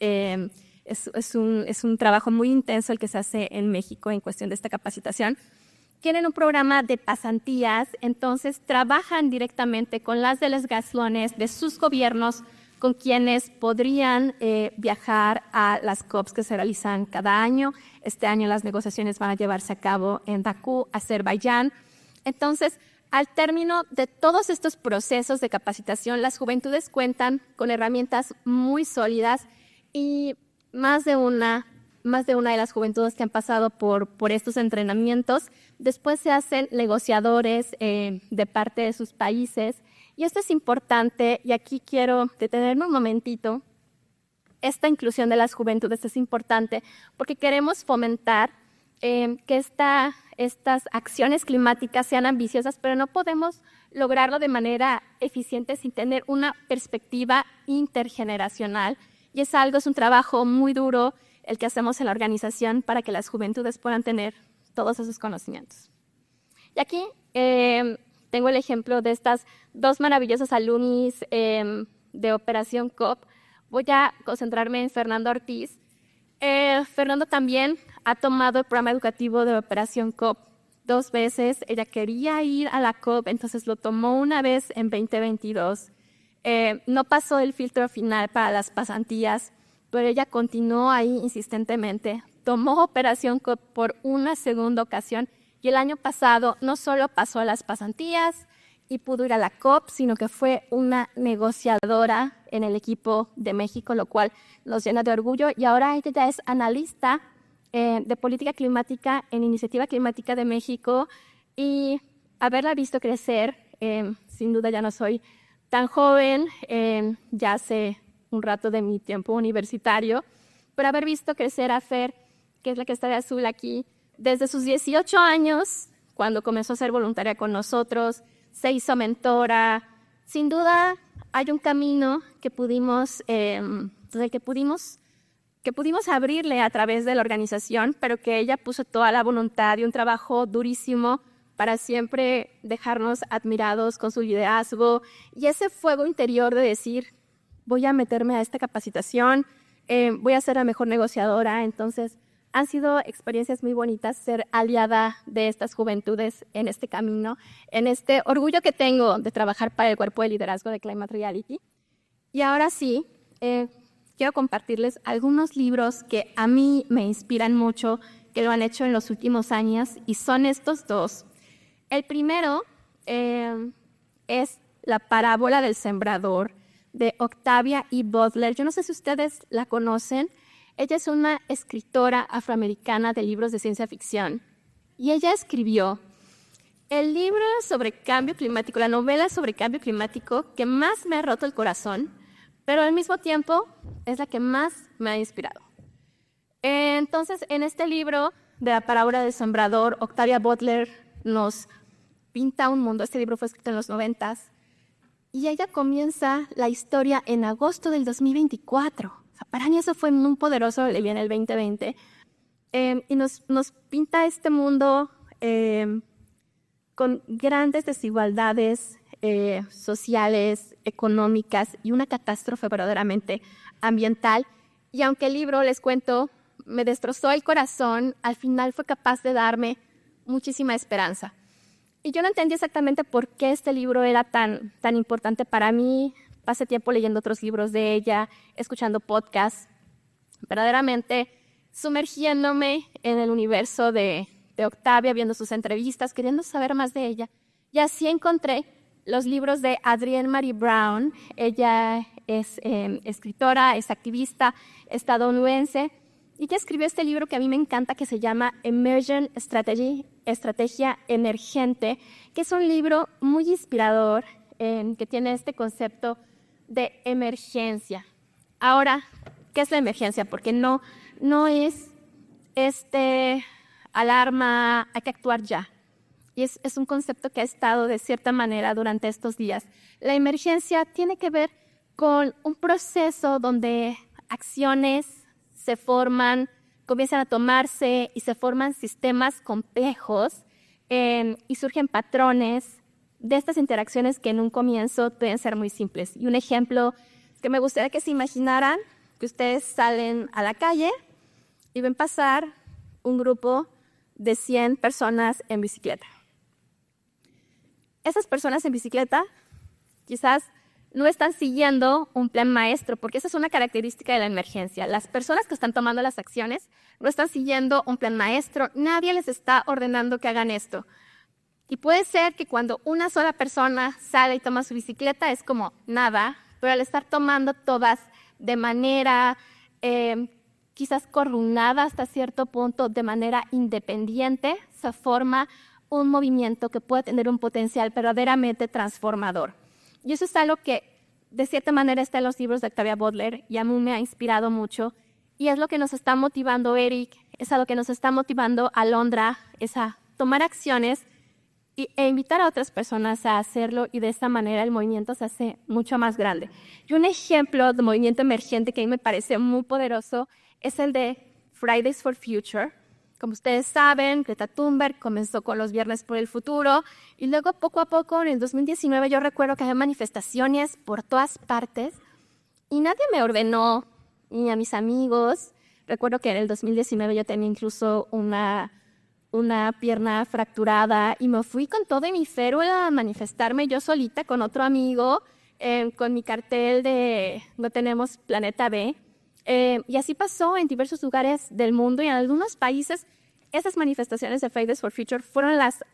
em, es, es, un, es un trabajo muy intenso el que se hace en México en cuestión de esta capacitación tienen un programa de pasantías, entonces trabajan directamente con las de gaslones de sus gobiernos con quienes podrían eh, viajar a las COPs que se realizan cada año. Este año las negociaciones van a llevarse a cabo en Bakú, Azerbaiyán. Entonces, al término de todos estos procesos de capacitación, las juventudes cuentan con herramientas muy sólidas y más de una, más de, una de las juventudes que han pasado por, por estos entrenamientos, después se hacen negociadores eh, de parte de sus países. Y esto es importante, y aquí quiero detenerme un momentito. Esta inclusión de las juventudes es importante porque queremos fomentar Em, que estas acciones climáticas sean ambiciosas, pero no podemos lograrlo de manera eficiente sin tener una perspectiva intergeneracional. Y es algo, es un trabajo muy duro el que hacemos en la organización para que las juventudes puedan tener todos esos conocimientos. Y aquí em, tengo el ejemplo de estas dos maravillosas alumnis em, de Operación COP. Voy a concentrarme en Fernando Ortiz. Eh, Fernando también ha tomado el programa educativo de Operación COP dos veces. Ella quería ir a la COP, entonces lo tomó una vez en 2022. Eh, no pasó el filtro final para las pasantías, pero ella continuó ahí insistentemente. Tomó Operación COP por una segunda ocasión y el año pasado no solo pasó a las pasantías y pudo ir a la COP, sino que fue una negociadora en el equipo de México, lo cual nos llena de orgullo. Y ahora ella ya es analista eh, de política climática en Iniciativa Climática de México y haberla visto crecer, eh, sin duda ya no soy tan joven, eh, ya hace un rato de mi tiempo universitario, pero haber visto crecer a Fer, que es la que está de azul aquí, desde sus 18 años, cuando comenzó a ser voluntaria con nosotros, se hizo mentora, sin duda hay un camino que pudimos, eh, que pudimos que pudimos abrirle a través de la organización, pero que ella puso toda la voluntad y un trabajo durísimo para siempre dejarnos admirados con su liderazgo y ese fuego interior de decir, voy a meterme a esta capacitación, eh, voy a ser la mejor negociadora. Entonces, han sido experiencias muy bonitas ser aliada de estas juventudes en este camino, en este orgullo que tengo de trabajar para el cuerpo de liderazgo de Climate Reality. Y ahora sí, eh, quiero compartirles algunos libros que a mí me inspiran mucho, que lo han hecho en los últimos años, y son estos dos. El primero eh, es La parábola del sembrador de Octavia E. Butler. Yo no sé si ustedes la conocen. Ella es una escritora afroamericana de libros de ciencia ficción. Y ella escribió el libro sobre cambio climático, la novela sobre cambio climático que más me ha roto el corazón, pero al mismo tiempo es la que más me ha inspirado. Entonces, en este libro de la parábola de sembrador, Octavia Butler nos pinta un mundo. Este libro fue escrito en los noventas. Y ella comienza la historia en agosto del 2024. para mí eso fue un poderoso, le viene el 2020. Em, y nos, nos, pinta este mundo em, con grandes desigualdades, eh, sociales, económicas y una catástrofe verdaderamente ambiental. Y aunque el libro, les cuento, me destrozó el corazón, al final fue capaz de darme muchísima esperanza. Y yo no entendí exactamente por qué este libro era tan, tan importante para mí. Pasé tiempo leyendo otros libros de ella, escuchando podcasts, verdaderamente sumergiéndome en el universo de Octavia, viendo sus entrevistas, queriendo saber más de ella. Y así encontré los libros de Adrienne Marie Brown. Ella es em, escritora, es activista estadounidense y que escribió este libro que a mí me encanta que se llama Emergent Strategy, Estrategia Emergente, que es un libro muy inspirador en em, que tiene este concepto de emergencia. Ahora, ¿qué es la emergencia? Porque no, no es este alarma, hay que actuar ya y es, un concepto que ha estado de cierta manera durante estos días. La emergencia tiene que ver con un proceso donde acciones se forman, comienzan a tomarse y se forman sistemas complejos em, y surgen patrones de estas interacciones que en un comienzo pueden ser muy simples. Y un ejemplo que me gustaría que se imaginaran, que ustedes salen a la calle y ven pasar un grupo de 100 personas en bicicleta esas personas en bicicleta quizás no están siguiendo un plan maestro, porque esa es una característica de la emergencia. Las personas que están tomando las acciones no están siguiendo un plan maestro, nadie les está ordenando que hagan esto. Y puede ser que cuando una sola persona sale y toma su bicicleta es como nada, pero al estar tomando todas de manera eh, quizás coordinada hasta cierto punto, de manera independiente, se forma un movimiento que pueda tener un potencial verdaderamente transformador. Y eso es algo que, de cierta manera, está en los libros de Octavia Butler y a mí me ha inspirado mucho. Y es lo que nos está motivando Eric, es a lo que nos está motivando Alondra, es a tomar acciones e invitar a otras personas a hacerlo y de esta manera el movimiento se hace mucho más grande. Y un ejemplo de movimiento emergente que a mí me parece muy poderoso es el de Fridays for Future, como ustedes saben, Greta Thunberg comenzó con los Viernes por el Futuro y luego poco a poco en el 2019 yo recuerdo que había manifestaciones por todas partes y nadie me ordenó, ni a mis amigos. Recuerdo que en el 2019 yo tenía incluso una, una pierna fracturada y me fui con todo mi férula a manifestarme yo solita con otro amigo eh, con mi cartel de no tenemos planeta B, eh, y así pasó en diversos lugares del mundo y en algunos países esas manifestaciones de Fridays for Future fueron las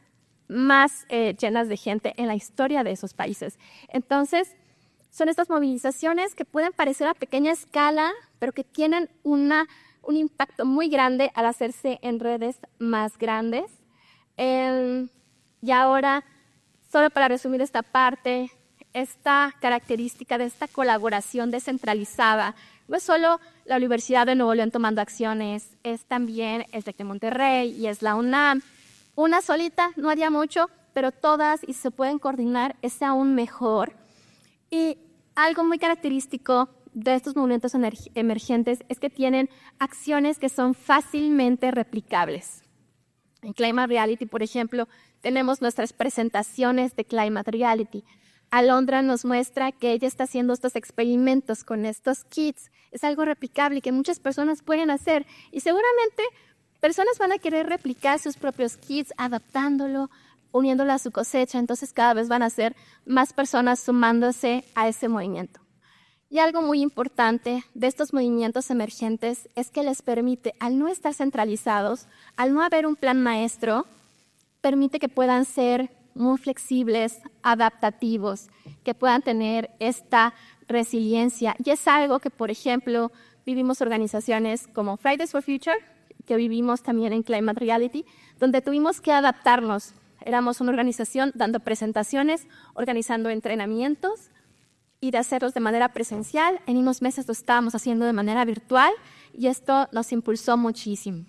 más eh, llenas de gente en la historia de esos países. Entonces, son estas movilizaciones que pueden parecer a pequeña escala, pero que tienen un impacto muy grande al hacerse en redes más grandes. Em, y ahora, solo para resumir esta parte, esta característica de esta colaboración descentralizada no es solo la Universidad de Nuevo León tomando acciones, es también el TEC de Monterrey y es la UNAM. Una solita no haría mucho, pero todas, y se pueden coordinar, es aún mejor. Y algo muy característico de estos movimientos emergentes es que tienen acciones que son fácilmente replicables. En Climate Reality, por ejemplo, tenemos nuestras presentaciones de Climate Reality. Alondra nos muestra que ella está haciendo estos experimentos con estos kits es algo replicable que muchas personas pueden hacer. Y seguramente personas van a querer replicar sus propios kits, adaptándolo, uniéndolo a su cosecha. Entonces cada vez van a ser más personas sumándose a ese movimiento. Y algo muy importante de estos movimientos emergentes es que les permite, al no estar centralizados, al no haber un plan maestro, permite que puedan ser muy flexibles, adaptativos, que puedan tener esta resiliencia. Y es algo que, por ejemplo, vivimos organizaciones como Fridays for Future, que vivimos también en Climate Reality, donde tuvimos que adaptarnos. Éramos una organización dando presentaciones, organizando entrenamientos y de hacerlos de manera presencial. En unos meses lo estábamos haciendo de manera virtual y esto nos impulsó muchísimo.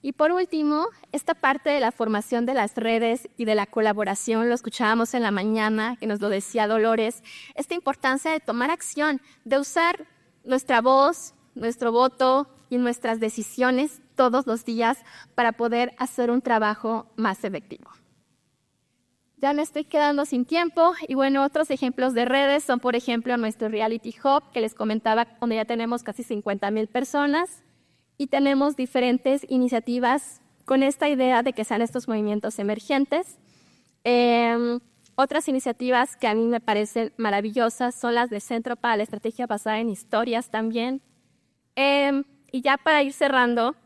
Y por último, esta parte de la formación de las redes y de la colaboración, lo escuchábamos en la mañana, que nos lo decía Dolores, esta importancia de tomar acción, de usar nuestra voz, nuestro voto y nuestras decisiones todos los días para poder hacer un trabajo más efectivo. Ya me estoy quedando sin tiempo y bueno, otros ejemplos de redes son, por ejemplo, nuestro Reality Hub, que les comentaba, donde ya tenemos casi 50 mil personas y tenemos diferentes iniciativas con esta idea de que sean estos movimientos emergentes. Em, otras iniciativas que a mí me parecen maravillosas son las de Centro para la Estrategia Basada en Historias también. Em, y ya para ir cerrando,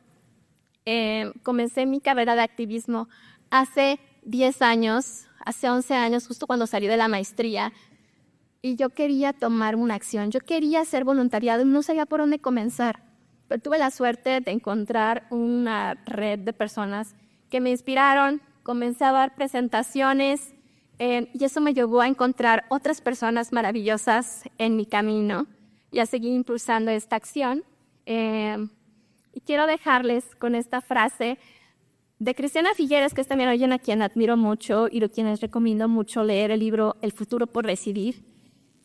em, comencé mi carrera de activismo hace 10 años, hace 11 años, justo cuando salí de la maestría, y yo quería tomar una acción, yo quería ser voluntariado y no sabía por dónde comenzar. Pero tuve la suerte de encontrar una red de personas que me inspiraron, comencé a dar presentaciones eh, y eso me llevó a encontrar otras personas maravillosas en mi camino y a seguir impulsando esta acción. Eh, y quiero dejarles con esta frase de Cristiana Figueres, que es también alguien a quien admiro mucho y a quienes recomiendo mucho leer el libro El futuro por decidir.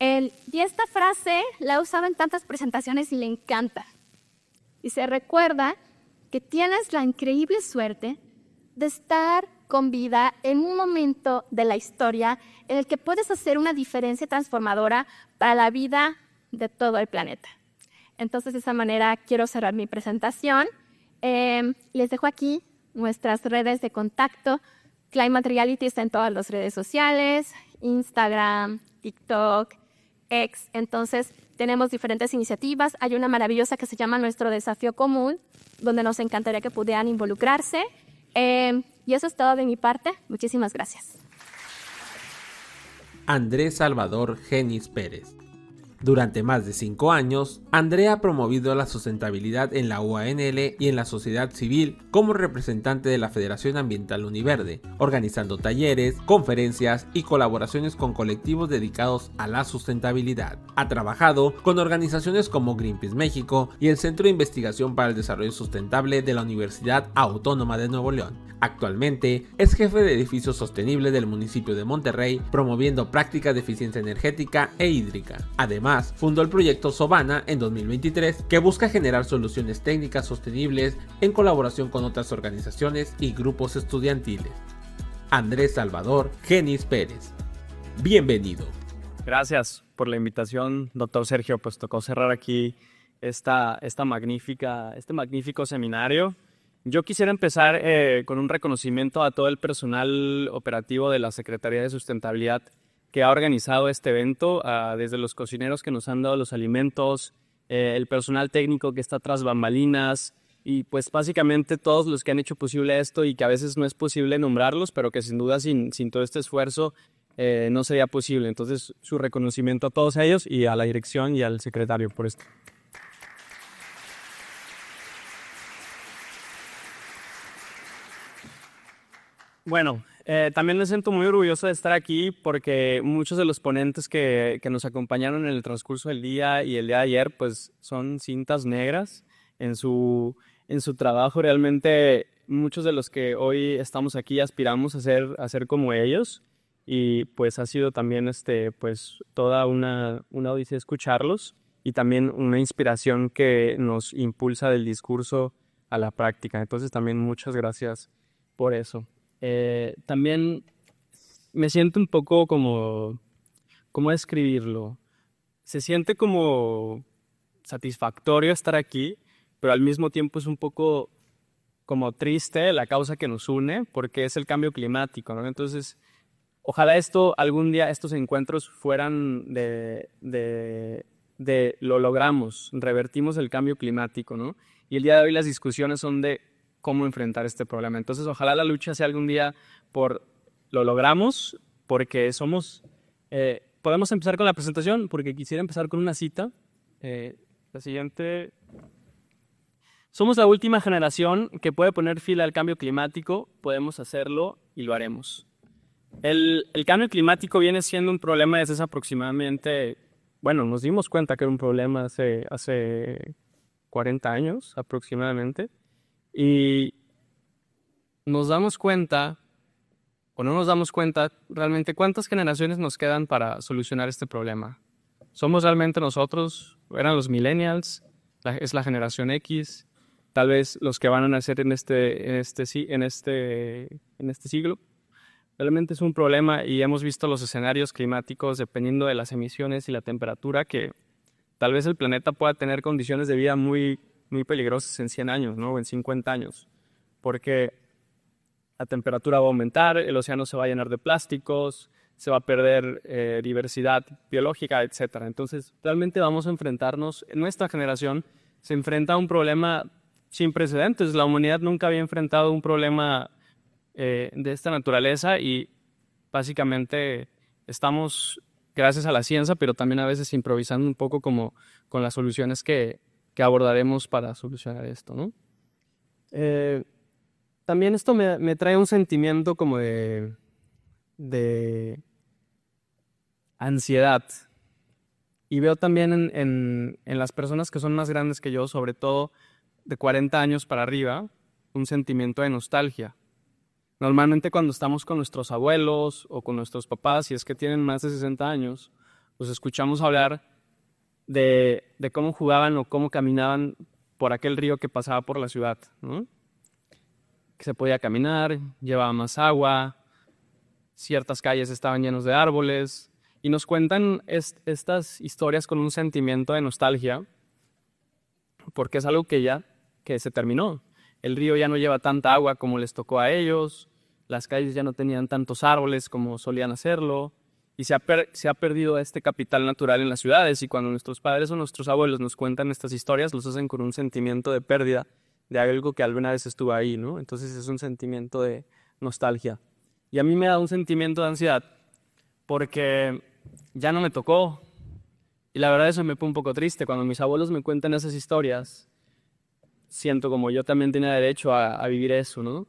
y esta frase la usaba usado en tantas presentaciones y le encanta. Y se recuerda que tienes la increíble suerte de estar con vida en un momento de la historia en el que puedes hacer una diferencia transformadora para la vida de todo el planeta. Entonces, de esa manera quiero cerrar mi presentación. Em, les dejo aquí nuestras redes de contacto. Climate Reality está en todas las redes sociales, Instagram, TikTok, ex. Entonces, tenemos diferentes iniciativas. Hay una maravillosa que se llama Nuestro Desafío Común, donde nos encantaría que pudieran involucrarse. Em, y eso es todo de mi parte. Muchísimas gracias. Andrés Salvador Genis Pérez. Durante más de cinco años, Andrea ha promovido la sustentabilidad en la UANL y en la sociedad civil como representante de la Federación Ambiental Univerde, organizando talleres, conferencias y colaboraciones con colectivos dedicados a la sustentabilidad. Ha trabajado con organizaciones como Greenpeace México y el Centro de Investigación para el Desarrollo Sustentable de la Universidad Autónoma de Nuevo León. Actualmente es jefe de edificios sostenible del municipio de Monterrey, promoviendo prácticas de eficiencia energética e hídrica. Además, fundó el proyecto Sobana en 2023, que busca generar soluciones técnicas sostenibles en colaboración con otras organizaciones y grupos estudiantiles. Andrés Salvador Genis Pérez. Bienvenido. Gracias por la invitación, doctor Sergio. Pues tocó cerrar aquí esta, esta magnífica, este magnífico seminario. Yo quisiera empezar eh, con un reconocimiento a todo el personal operativo de la Secretaría de Sustentabilidad que ha organizado este evento, ah, desde los cocineros que nos han dado los alimentos, eh, el personal técnico que está tras bambalinas y pues básicamente todos los que han hecho posible esto y que a veces no es posible nombrarlos, pero que sin duda sin, sin todo este esfuerzo eh, no sería posible. Entonces su reconocimiento a todos ellos y a la dirección y al secretario por esto. Bueno, eh, también me siento muy orgulloso de estar aquí porque muchos de los ponentes que, que, nos acompañaron en el transcurso del día y el día de ayer, pues son cintas negras en su, en su trabajo. Realmente muchos de los que hoy estamos aquí aspiramos a ser, como ellos y pues ha sido también este, pues, toda una, una odisea escucharlos y también una inspiración que nos impulsa del discurso a la práctica. Entonces también muchas gracias por eso. Eh, también me siento un poco como, ¿cómo describirlo? Se siente como satisfactorio estar aquí, pero al mismo tiempo es un poco como triste la causa que nos une, porque es el cambio climático, ¿no? Entonces, ojalá esto, algún día estos encuentros fueran de, lo logramos, revertimos el cambio climático, ¿no? Y el día de hoy las discusiones son de cómo enfrentar este problema. Entonces, ojalá la lucha sea algún día por lo logramos, porque somos... Eh, podemos empezar con la presentación, porque quisiera empezar con una cita. Eh, la siguiente... Somos la última generación que puede poner fila al cambio climático, podemos hacerlo y lo haremos. El, cambio climático viene siendo un problema desde hace aproximadamente, bueno, nos dimos cuenta que era un problema hace, hace 40 años aproximadamente. Y nos damos cuenta, o no nos damos cuenta, realmente cuántas generaciones nos quedan para solucionar este problema. ¿Somos realmente nosotros? ¿Eran los millennials? ¿Es la generación X? Tal vez los que van a nacer en este, este en este, en este siglo. Realmente es un problema y hemos visto los escenarios climáticos dependiendo de las emisiones y la temperatura que tal vez el planeta pueda tener condiciones de vida muy muy peligrosas en 100 años, ¿no? en 50 años, porque la temperatura va a aumentar, el océano se va a llenar de plásticos, se va a perder eh, diversidad biológica, etc. Entonces, realmente vamos a enfrentarnos, nuestra generación se enfrenta a un problema sin precedentes. La humanidad nunca había enfrentado un problema eh, de esta naturaleza y básicamente estamos, gracias a la ciencia, pero también a veces improvisando un poco como con las soluciones que, que abordaremos para solucionar esto, ¿no? Eh, también esto me, trae un sentimiento como de, ansiedad. Y veo también en, las personas que son más grandes que yo, sobre todo de 40 años para arriba, un sentimiento de nostalgia. Normalmente cuando estamos con nuestros abuelos o con nuestros papás, si es que tienen más de 60 años, pues escuchamos hablar de, cómo jugaban o cómo caminaban por aquel río que pasaba por la ciudad, Que se podía caminar, llevaba más agua, ciertas calles estaban llenas de árboles, y nos cuentan estas historias con un sentimiento de nostalgia, porque es algo que ya que se terminó. El río ya no lleva tanta agua como les tocó a ellos, las calles ya no tenían tantos árboles como solían hacerlo, y se ha, perdido este capital natural en las ciudades y cuando nuestros padres o nuestros abuelos nos cuentan estas historias, los hacen con un sentimiento de pérdida de algo que alguna vez estuvo ahí, ¿no? Entonces es un sentimiento de nostalgia. Y a mí me da un sentimiento de ansiedad porque ya no me tocó. Y la verdad eso me pone un poco triste. Cuando mis abuelos me cuentan esas historias, siento como yo también tenía derecho a, a vivir eso, ¿no?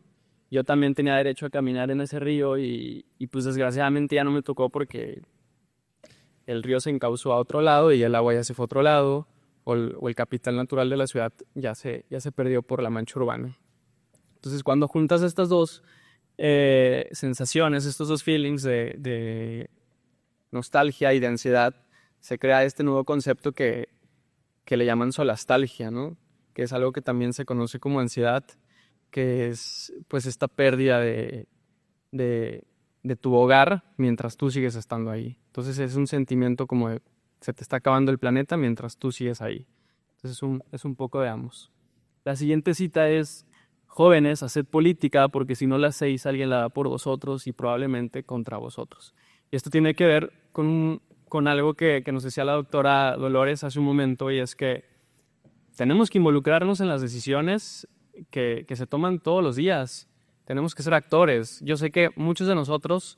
yo también tenía derecho a caminar en ese río y, pues desgraciadamente ya no me tocó porque el río se encauzó a otro lado y el agua ya se fue a otro lado o el, capital natural de la ciudad ya se, ya se perdió por la mancha urbana. Entonces cuando juntas estas dos eh, sensaciones, estos dos feelings de, nostalgia y de ansiedad, se crea este nuevo concepto que, que le llaman solastalgia, ¿no? que es algo que también se conoce como ansiedad que es pues esta pérdida de, tu hogar mientras tú sigues estando ahí. Entonces es un sentimiento como se te está acabando el planeta mientras tú sigues ahí. Entonces es un, poco de ambos. La siguiente cita es, jóvenes, haced política porque si no la hacéis alguien la da por vosotros y probablemente contra vosotros. Y esto tiene que ver con, algo que, que nos decía la doctora Dolores hace un momento y es que tenemos que involucrarnos en las decisiones que, se toman todos los días. Tenemos que ser actores. Yo sé que muchos de nosotros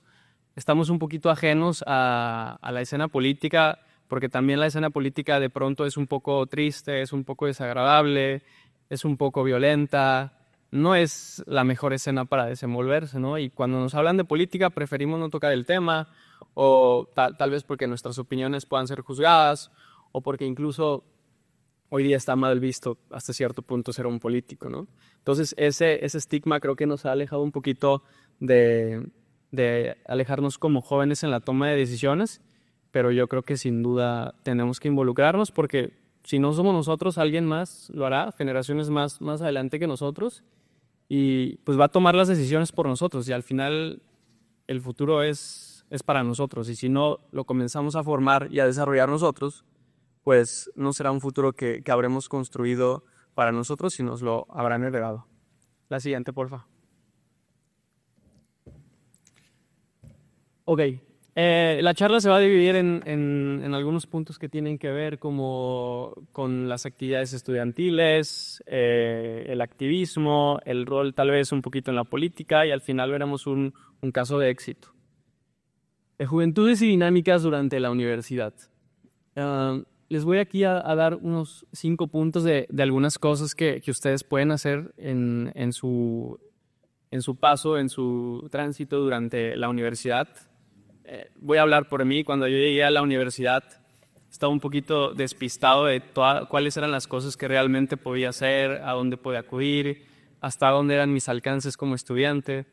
estamos un poquito ajenos a, la escena política, porque también la escena política de pronto es un poco triste, es un poco desagradable, es un poco violenta, no es la mejor escena para desenvolverse, ¿no? Y cuando nos hablan de política preferimos no tocar el tema, o tal vez porque nuestras opiniones puedan ser juzgadas, o porque incluso hoy día está mal visto hasta cierto punto ser un político, ¿no? Entonces, ese, ese estigma creo que nos ha alejado un poquito de, de alejarnos como jóvenes en la toma de decisiones, pero yo creo que sin duda tenemos que involucrarnos porque si no somos nosotros, alguien más lo hará, generaciones más, más adelante que nosotros, y pues va a tomar las decisiones por nosotros, y al final el futuro es, es para nosotros, y si no lo comenzamos a formar y a desarrollar nosotros, pues no será un futuro que, que habremos construido para nosotros y nos lo habrán heredado. La siguiente, porfa. Ok, eh, la charla se va a dividir en, en, algunos puntos que tienen que ver como con las actividades estudiantiles, eh, el activismo, el rol tal vez un poquito en la política y al final veremos un, un caso de éxito. De juventudes y dinámicas durante la universidad. Ah, les voy aquí a, dar unos cinco puntos de, algunas cosas que, ustedes pueden hacer en, su, en su paso, en su tránsito durante la universidad. Eh, voy a hablar por mí. Cuando yo llegué a la universidad, estaba un poquito despistado de cuáles eran las cosas que realmente podía hacer, a dónde podía acudir, hasta dónde eran mis alcances como estudiante.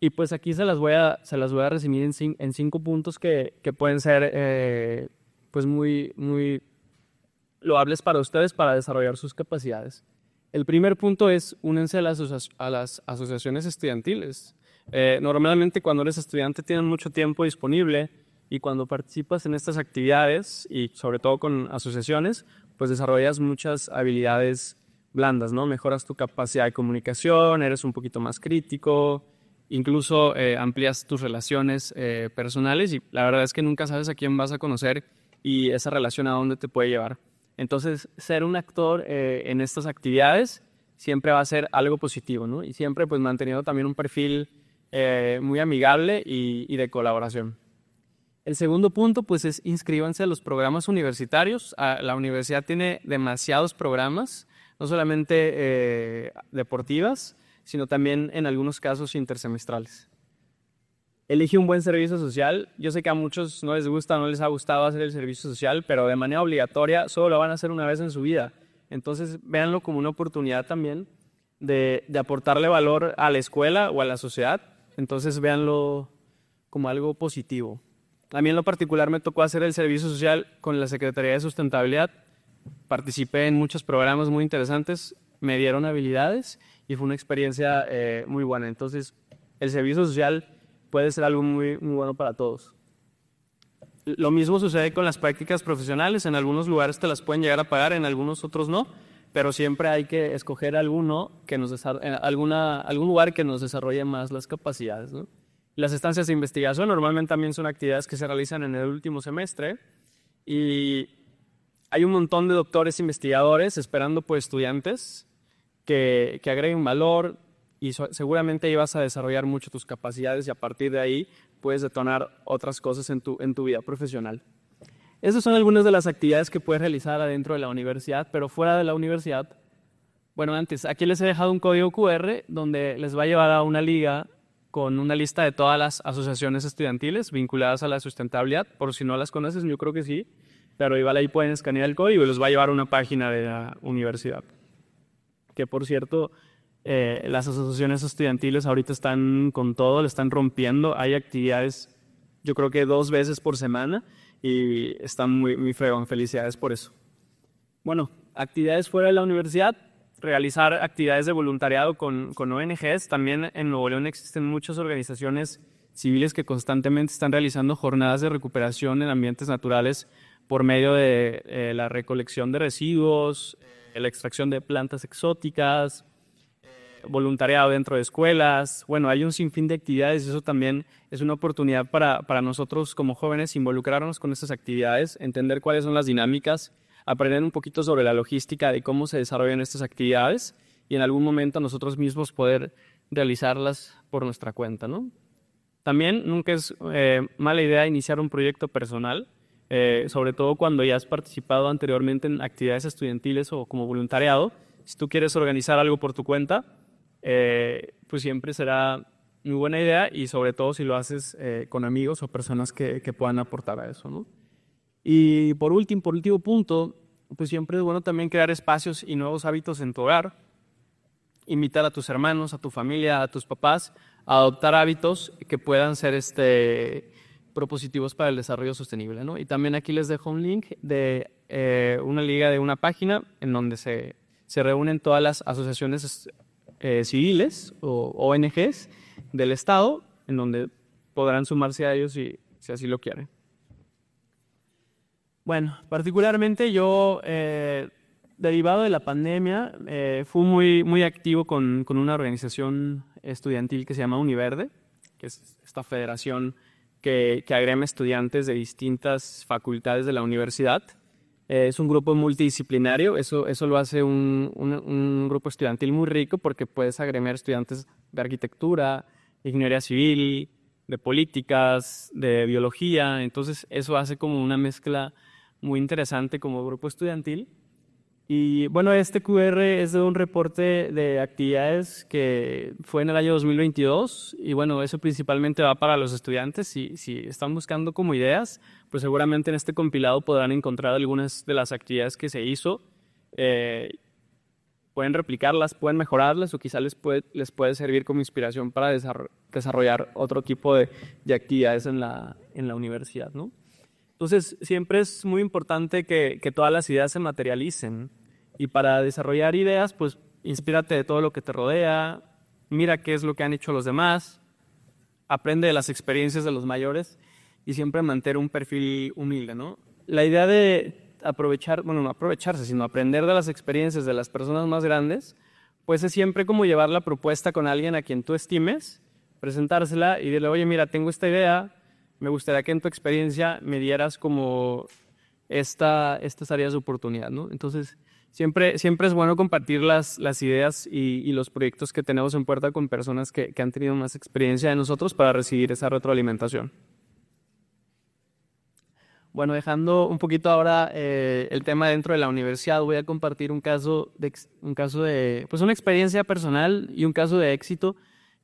Y pues aquí se las voy a, se las voy a resumir en, cinco puntos que, pueden ser eh, pues muy, muy loables para ustedes para desarrollar sus capacidades. El primer punto es únense a las, a las asociaciones estudiantiles. Eh, normalmente cuando eres estudiante tienen mucho tiempo disponible y cuando participas en estas actividades y sobre todo con asociaciones, pues desarrollas muchas habilidades blandas, ¿no? Mejoras tu capacidad de comunicación, eres un poquito más crítico, incluso eh, amplías tus relaciones eh, personales y la verdad es que nunca sabes a quién vas a conocer y esa relación a dónde te puede llevar. Entonces, ser un actor eh, en estas actividades siempre va a ser algo positivo, ¿no? Y siempre pues manteniendo también un perfil eh, muy amigable y, de colaboración. El segundo punto pues es inscríbanse a los programas universitarios. Ah, la universidad tiene demasiados programas, no solamente eh, deportivas, sino también en algunos casos intersemestrales elige un buen servicio social. Yo sé que a muchos no les gusta, no les ha gustado hacer el servicio social, pero de manera obligatoria solo lo van a hacer una vez en su vida. Entonces, véanlo como una oportunidad también de, aportarle valor a la escuela o a la sociedad. Entonces, véanlo como algo positivo. A mí en lo particular me tocó hacer el servicio social con la Secretaría de Sustentabilidad. Participé en muchos programas muy interesantes, me dieron habilidades y fue una experiencia eh, muy buena. Entonces, el servicio social puede ser algo muy, bueno para todos. Lo mismo sucede con las prácticas profesionales. En algunos lugares te las pueden llegar a pagar, en algunos otros no, pero siempre hay que escoger alguno que nos eh, alguna, algún lugar que nos desarrolle más las capacidades. Las estancias de investigación normalmente también son actividades que se realizan en el último semestre y hay un montón de doctores investigadores esperando por estudiantes que, que agreguen valor, y seguramente ahí vas a desarrollar mucho tus capacidades y a partir de ahí puedes detonar otras cosas en tu, en tu vida profesional. Esas son algunas de las actividades que puedes realizar adentro de la universidad, pero fuera de la universidad, bueno, antes, aquí les he dejado un código QR donde les va a llevar a una liga con una lista de todas las asociaciones estudiantiles vinculadas a la sustentabilidad, por si no las conoces, yo creo que sí, pero igual ahí pueden escanear el código y les va a llevar a una página de la universidad. Que por cierto, eh, las asociaciones estudiantiles ahorita están con todo, le están rompiendo. Hay actividades, yo creo que dos veces por semana y están muy, muy fregón. Felicidades por eso. Bueno, actividades fuera de la universidad, realizar actividades de voluntariado con, ONGs. También en Nuevo León existen muchas organizaciones civiles que constantemente están realizando jornadas de recuperación en ambientes naturales por medio de eh, la recolección de residuos, eh, la extracción de plantas exóticas, voluntariado dentro de escuelas, bueno, hay un sinfín de actividades, y eso también es una oportunidad para, nosotros como jóvenes involucrarnos con estas actividades, entender cuáles son las dinámicas, aprender un poquito sobre la logística de cómo se desarrollan estas actividades y en algún momento nosotros mismos poder realizarlas por nuestra cuenta, ¿no? También nunca es eh, mala idea iniciar un proyecto personal, eh, sobre todo cuando ya has participado anteriormente en actividades estudiantiles o como voluntariado. Si tú quieres organizar algo por tu cuenta, eh, pues siempre será muy buena idea y sobre todo si lo haces eh, con amigos o personas que, que, puedan aportar a eso, ¿no? Y por último, por último punto, pues siempre es bueno también crear espacios y nuevos hábitos en tu hogar, invitar a tus hermanos, a tu familia, a tus papás a adoptar hábitos que puedan ser este, propositivos para el desarrollo sostenible, ¿no? Y también aquí les dejo un link de eh, una liga de una página en donde se, se reúnen todas las asociaciones eh, civiles o ONGs del Estado, en donde podrán sumarse a ellos si, si así lo quieren. Bueno, particularmente yo, eh, derivado de la pandemia, eh, fui muy, muy activo con, una organización estudiantil que se llama Univerde, que es esta federación que, que estudiantes de distintas facultades de la universidad eh, es un grupo multidisciplinario, eso, eso lo hace un, un, grupo estudiantil muy rico porque puedes agremiar estudiantes de arquitectura, ingeniería civil, de políticas, de biología, entonces eso hace como una mezcla muy interesante como grupo estudiantil y bueno, este QR es de un reporte de actividades que fue en el año 2022 y bueno, eso principalmente va para los estudiantes. Si, si están buscando como ideas, pues seguramente en este compilado podrán encontrar algunas de las actividades que se hizo. Eh, pueden replicarlas, pueden mejorarlas o quizá les puede, les puede servir como inspiración para desarrollar otro tipo de, actividades en la, en la universidad, ¿no? Entonces, siempre es muy importante que, todas las ideas se materialicen. Y para desarrollar ideas, pues inspírate de todo lo que te rodea, mira qué es lo que han hecho los demás, aprende de las experiencias de los mayores y siempre mantener un perfil humilde, ¿no? La idea de aprovechar, bueno, no aprovecharse, sino aprender de las experiencias de las personas más grandes, pues es siempre como llevar la propuesta con alguien a quien tú estimes, presentársela y decirle, oye, mira, tengo esta idea, me gustaría que en tu experiencia me dieras como estas áreas de oportunidad, ¿no? Entonces, siempre, siempre es bueno compartir las, ideas y, los proyectos que tenemos en puerta con personas que, han tenido más experiencia de nosotros para recibir esa retroalimentación. Bueno, dejando un poquito ahora eh, el tema dentro de la universidad, voy a compartir un caso de, un caso de pues una experiencia personal y un caso de éxito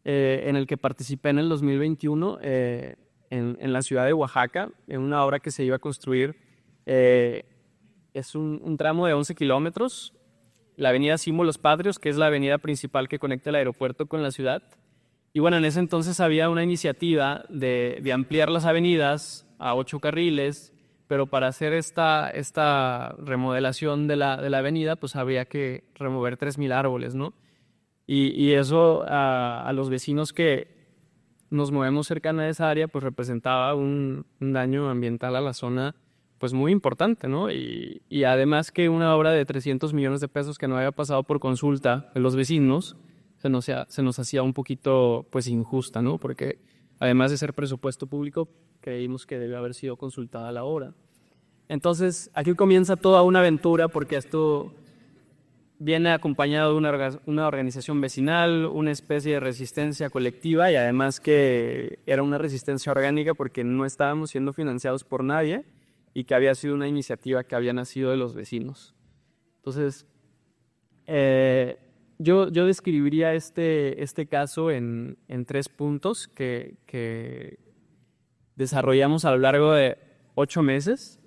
eh, en el que participé en el 2021. Eh, en, la ciudad de Oaxaca, en una obra que se iba a construir. Eh, es un, tramo de 11 kilómetros, la avenida los Patrios, que es la avenida principal que conecta el aeropuerto con la ciudad. Y bueno, en ese entonces había una iniciativa de, ampliar las avenidas a ocho carriles, pero para hacer esta, esta remodelación de la, de la avenida, pues había que remover 3.000 árboles, ¿no? Y, y eso a, a los vecinos que, nos movemos cercana a esa área, pues representaba un, daño ambiental a la zona pues muy importante, ¿no? Y, además que una obra de 300 millones de pesos que no había pasado por consulta de los vecinos, se nos, se nos hacía un poquito pues injusta, ¿no? Porque además de ser presupuesto público, creímos que debía haber sido consultada la obra. Entonces, aquí comienza toda una aventura porque esto viene acompañado de una, organización vecinal, una especie de resistencia colectiva y además que era una resistencia orgánica porque no estábamos siendo financiados por nadie y que había sido una iniciativa que había nacido de los vecinos. Entonces, eh, yo, yo, describiría este, este caso en, en tres puntos que, que desarrollamos a lo largo de ocho meses.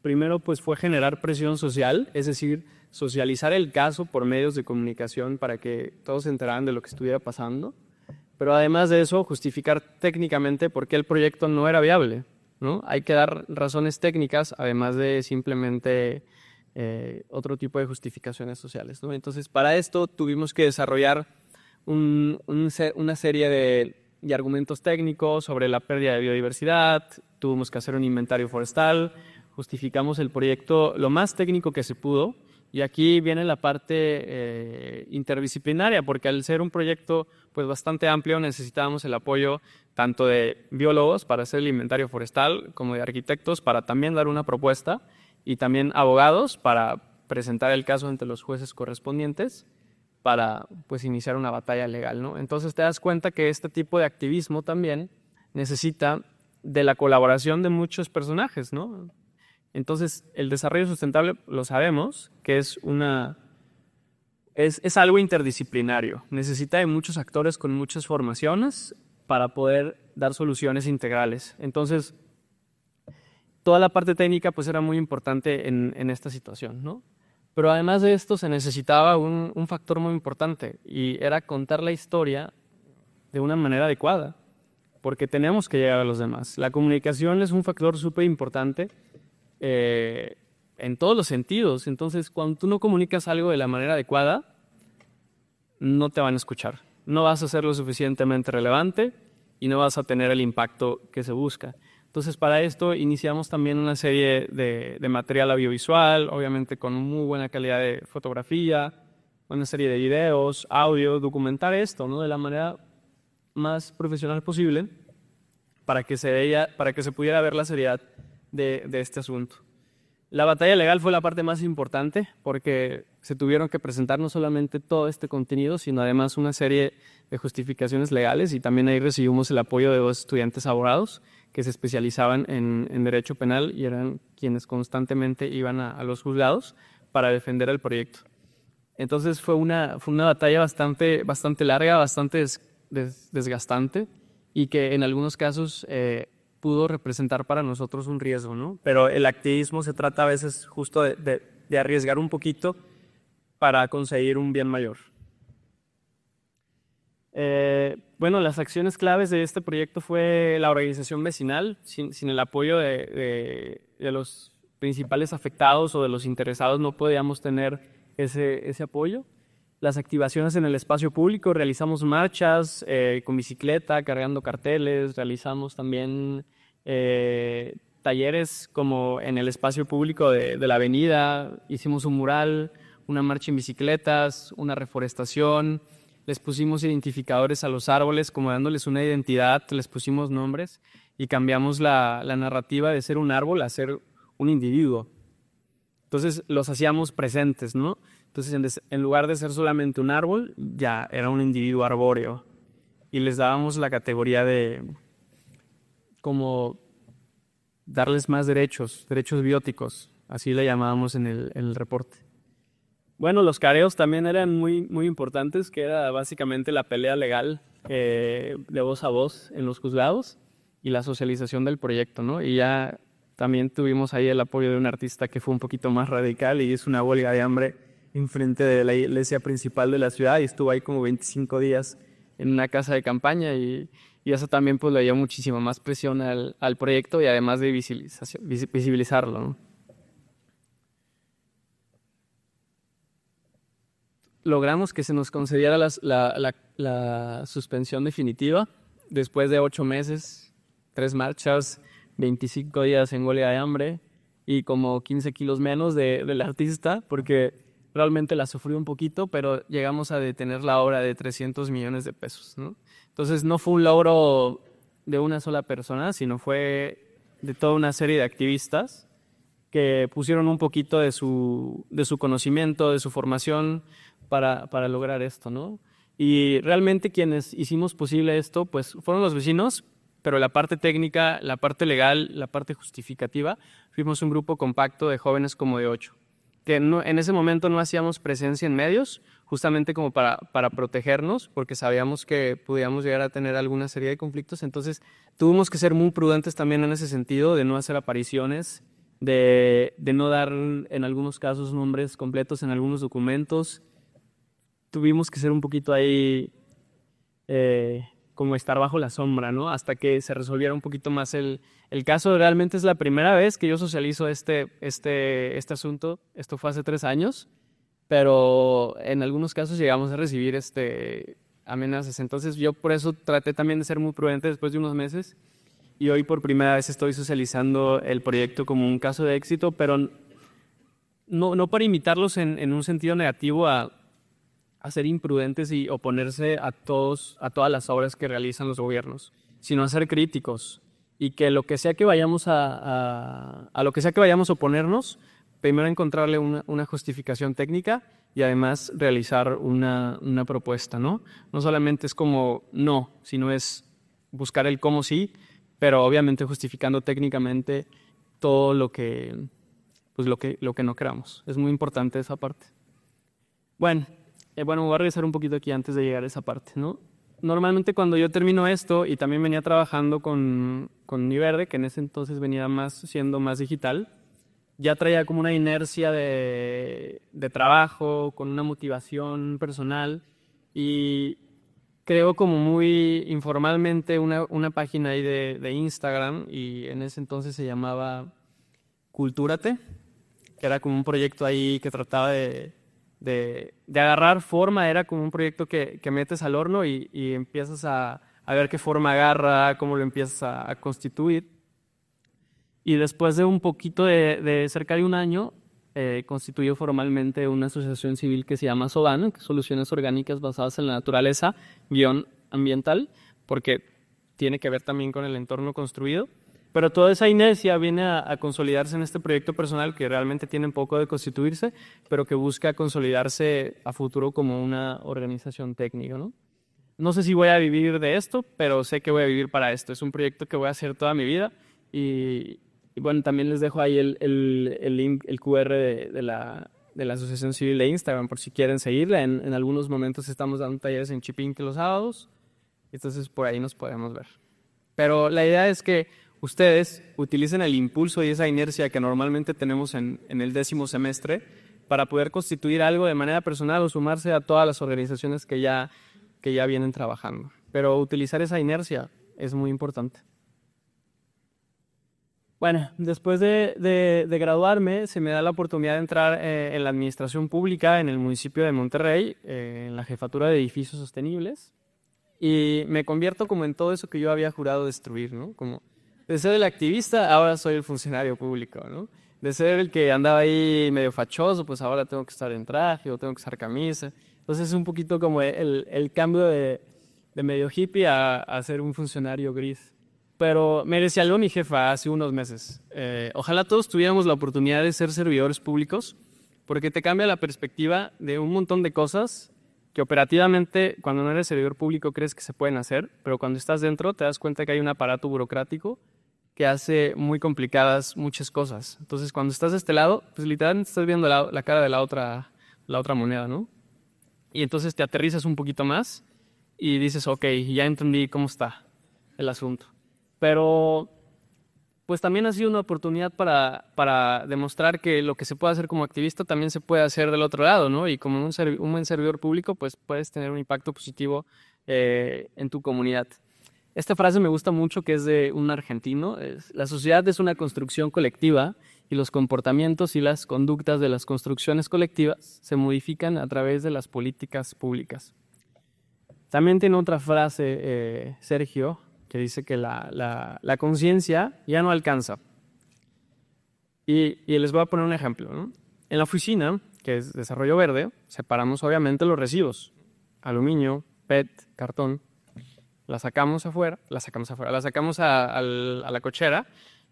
Primero, pues fue generar presión social, es decir, socializar el caso por medios de comunicación para que todos se enteraran de lo que estuviera pasando, pero además de eso, justificar técnicamente por qué el proyecto no era viable. ¿no? Hay que dar razones técnicas, además de simplemente eh, otro tipo de justificaciones sociales. Entonces, para esto tuvimos que desarrollar una serie de argumentos técnicos sobre la pérdida de biodiversidad, tuvimos que hacer un inventario forestal, justificamos el proyecto lo más técnico que se pudo, y aquí viene la parte eh, interdisciplinaria, porque al ser un proyecto pues, bastante amplio necesitábamos el apoyo tanto de biólogos para hacer el inventario forestal, como de arquitectos para también dar una propuesta, y también abogados para presentar el caso ante los jueces correspondientes para pues, iniciar una batalla legal. ¿no? Entonces te das cuenta que este tipo de activismo también necesita de la colaboración de muchos personajes, ¿no? Entonces, el desarrollo sustentable lo sabemos que es una es, es algo interdisciplinario. Necesita de muchos actores con muchas formaciones para poder dar soluciones integrales. Entonces, toda la parte técnica pues era muy importante en, en esta situación, ¿no? Pero además de esto se necesitaba un, un, factor muy importante y era contar la historia de una manera adecuada, porque tenemos que llegar a los demás. La comunicación es un factor súper importante eh, en todos los sentidos. Entonces, cuando tú no comunicas algo de la manera adecuada, no te van a escuchar. No vas a ser lo suficientemente relevante y no vas a tener el impacto que se busca. Entonces, para esto iniciamos también una serie de, material audiovisual, obviamente con muy buena calidad de fotografía, una serie de videos, audio, documentar esto ¿no? de la manera más profesional posible para que, se para que se pudiera ver la seriedad de, este asunto. La batalla legal fue la parte más importante porque se tuvieron que presentar no solamente todo este contenido, sino además una serie de justificaciones legales y también ahí recibimos el apoyo de dos estudiantes abogados que se especializaban en, derecho penal y eran quienes constantemente iban a, los juzgados para defender el proyecto. Entonces fue una, fue una batalla bastante, bastante larga, bastante desgastante y que en algunos casos... Eh, pudo representar para nosotros un riesgo, ¿no? Pero el activismo se trata a veces justo de, arriesgar un poquito para conseguir un bien mayor. Eh, bueno, las acciones claves de este proyecto fue la organización vecinal, sin, el apoyo de, los principales afectados o de los interesados no podíamos tener ese apoyo las activaciones en el espacio público, realizamos marchas eh, con bicicleta, cargando carteles, realizamos también eh, talleres como en el espacio público de, la avenida, hicimos un mural, una marcha en bicicletas, una reforestación, les pusimos identificadores a los árboles, como dándoles una identidad, les pusimos nombres y cambiamos la, la narrativa de ser un árbol a ser un individuo. Entonces los hacíamos presentes, ¿no? Entonces, en, lugar de ser solamente un árbol, ya era un individuo arbóreo. Y les dábamos la categoría de como darles más derechos, derechos bióticos, así le llamábamos en el, reporte. Bueno, los careos también eran muy, muy importantes, que era básicamente la pelea legal eh, de voz a voz en los juzgados y la socialización del proyecto, ¿no? Y ya también tuvimos ahí el apoyo de un artista que fue un poquito más radical y es una huelga de hambre enfrente de la iglesia principal de la ciudad y estuvo ahí como 25 días en una casa de campaña y, eso también pues le dio muchísima más presión al, proyecto y además de visibilizarlo. Logramos que se nos concediera la, suspensión definitiva después de 8 meses, tres marchas, 25 días en huelga de hambre y como 15 kilos menos del artista porque realmente la sufrió un poquito, pero llegamos a detener la obra de 300 millones de pesos. ¿no? Entonces no fue un logro de una sola persona, sino fue de toda una serie de activistas que pusieron un poquito de su, de su conocimiento, de su formación para, para lograr esto, ¿no? Y realmente quienes hicimos posible esto, pues fueron los vecinos, pero la parte técnica, la parte legal, la parte justificativa, fuimos un grupo compacto de jóvenes como de ocho que en ese momento no hacíamos presencia en medios, justamente como para, protegernos, porque sabíamos que podíamos llegar a tener alguna serie de conflictos. Entonces, tuvimos que ser muy prudentes también en ese sentido, de no hacer apariciones, de, de no dar en algunos casos nombres completos en algunos documentos. Tuvimos que ser un poquito ahí eh, como estar bajo la sombra, ¿no? Hasta que se resolviera un poquito más el, el caso. Realmente es la primera vez que yo socializo este, este, este asunto. Esto fue hace tres años, pero en algunos casos llegamos a recibir este, amenazas. Entonces yo por eso traté también de ser muy prudente después de unos meses y hoy por primera vez estoy socializando el proyecto como un caso de éxito, pero no, no para imitarlos en, en un sentido negativo a, a ser imprudentes y oponerse a, todos, a todas las obras que realizan los gobiernos, sino a ser críticos y que lo que sea que vayamos a, a, lo que sea que vayamos a oponernos, primero encontrarle una, una justificación técnica y además realizar una, una, propuesta, ¿no? No solamente es como no, sino es buscar el cómo sí, pero obviamente justificando técnicamente todo lo que, pues lo que, lo que no queramos. Es muy importante esa parte. Bueno, eh, bueno, voy a regresar un poquito aquí antes de llegar a esa parte, ¿no? Normalmente cuando yo termino esto, y también venía trabajando con, con verde que en ese entonces venía más siendo más digital, ya traía como una inercia de, de trabajo, con una motivación personal, y creo como muy informalmente una, una página ahí de, de Instagram, y en ese entonces se llamaba Cultúrate, que era como un proyecto ahí que trataba de de, agarrar forma, era como un proyecto que, metes al horno y, empiezas a, ver qué forma agarra, cómo lo empiezas a, constituir. Y después de un poquito de, cerca de un año, eh, constituyó formalmente una asociación civil que se llama SOBAN, que Soluciones Orgánicas Basadas en la Naturaleza, guión ambiental, porque tiene que ver también con el entorno construido. Pero toda esa inercia viene a, consolidarse en este proyecto personal que realmente tiene un poco de constituirse, pero que busca consolidarse a futuro como una organización técnica, ¿no? No sé si voy a vivir de esto, pero sé que voy a vivir para esto. Es un proyecto que voy a hacer toda mi vida y, bueno, también les dejo ahí el, el, el link, el QR de, la, de, la, Asociación Civil de Instagram por si quieren seguirla. En, en algunos momentos estamos dando talleres en Chipinque los sábados, entonces por ahí nos podemos ver. Pero la idea es que ustedes utilicen el impulso y esa inercia que normalmente tenemos en, el décimo semestre para poder constituir algo de manera personal o sumarse a todas las organizaciones que ya, que ya vienen trabajando. Pero utilizar esa inercia es muy importante. Bueno, después de, graduarme se me da la oportunidad de entrar eh, en la administración pública en el municipio de Monterrey, eh, en la jefatura de edificios sostenibles, y me convierto como en todo eso que yo había jurado destruir, ¿no? Como de ser el activista, ahora soy el funcionario público, ¿no? De ser el que andaba ahí medio fachoso, pues ahora tengo que estar en traje o tengo que usar camisa. Entonces es un poquito como el, cambio de, medio hippie a, ser un funcionario gris. Pero me decía algo mi jefa hace unos meses. Eh, ojalá todos tuviéramos la oportunidad de ser servidores públicos, porque te cambia la perspectiva de un montón de cosas que operativamente cuando no eres servidor público crees que se pueden hacer, pero cuando estás dentro te das cuenta que hay un aparato burocrático que hace muy complicadas muchas cosas. Entonces, cuando estás de este lado, pues literalmente estás viendo la, cara de la otra, la otra moneda, ¿no? Y entonces te aterrizas un poquito más y dices, ok, ya entendí cómo está el asunto. Pero pues también ha sido una oportunidad para, demostrar que lo que se puede hacer como activista también se puede hacer del otro lado, ¿no? Y como un, un buen servidor público, pues puedes tener un impacto positivo eh, en tu comunidad. Esta frase me gusta mucho que es de un argentino. la sociedad es una construcción colectiva y los comportamientos y las conductas de las construcciones colectivas se modifican a través de las políticas públicas. También tiene otra frase, eh, Sergio, que dice que la, la, conciencia ya no alcanza. Y, y, les voy a poner un ejemplo. En la oficina, que es desarrollo verde, separamos obviamente los residuos, aluminio, PET, cartón, la sacamos afuera, la sacamos afuera, la sacamos a, a la cochera,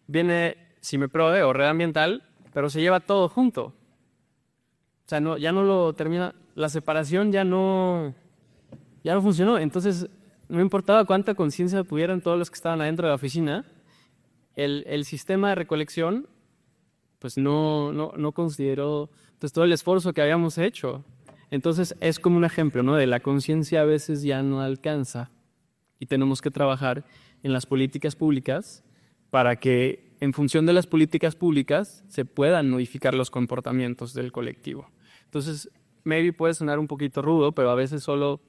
viene Cimeprode o Red Ambiental, pero se lleva todo junto. O sea, no, ya no lo termina, la separación ya no, ya no funcionó. Entonces, no importaba cuánta conciencia tuvieran todos los que estaban adentro de la oficina, el, sistema de recolección pues no, no, no consideró pues, todo el esfuerzo que habíamos hecho. Entonces es como un ejemplo, ¿no? De la conciencia a veces ya no alcanza y tenemos que trabajar en las políticas públicas para que en función de las políticas públicas se puedan modificar los comportamientos del colectivo. Entonces, maybe puede sonar un poquito rudo, pero a veces solo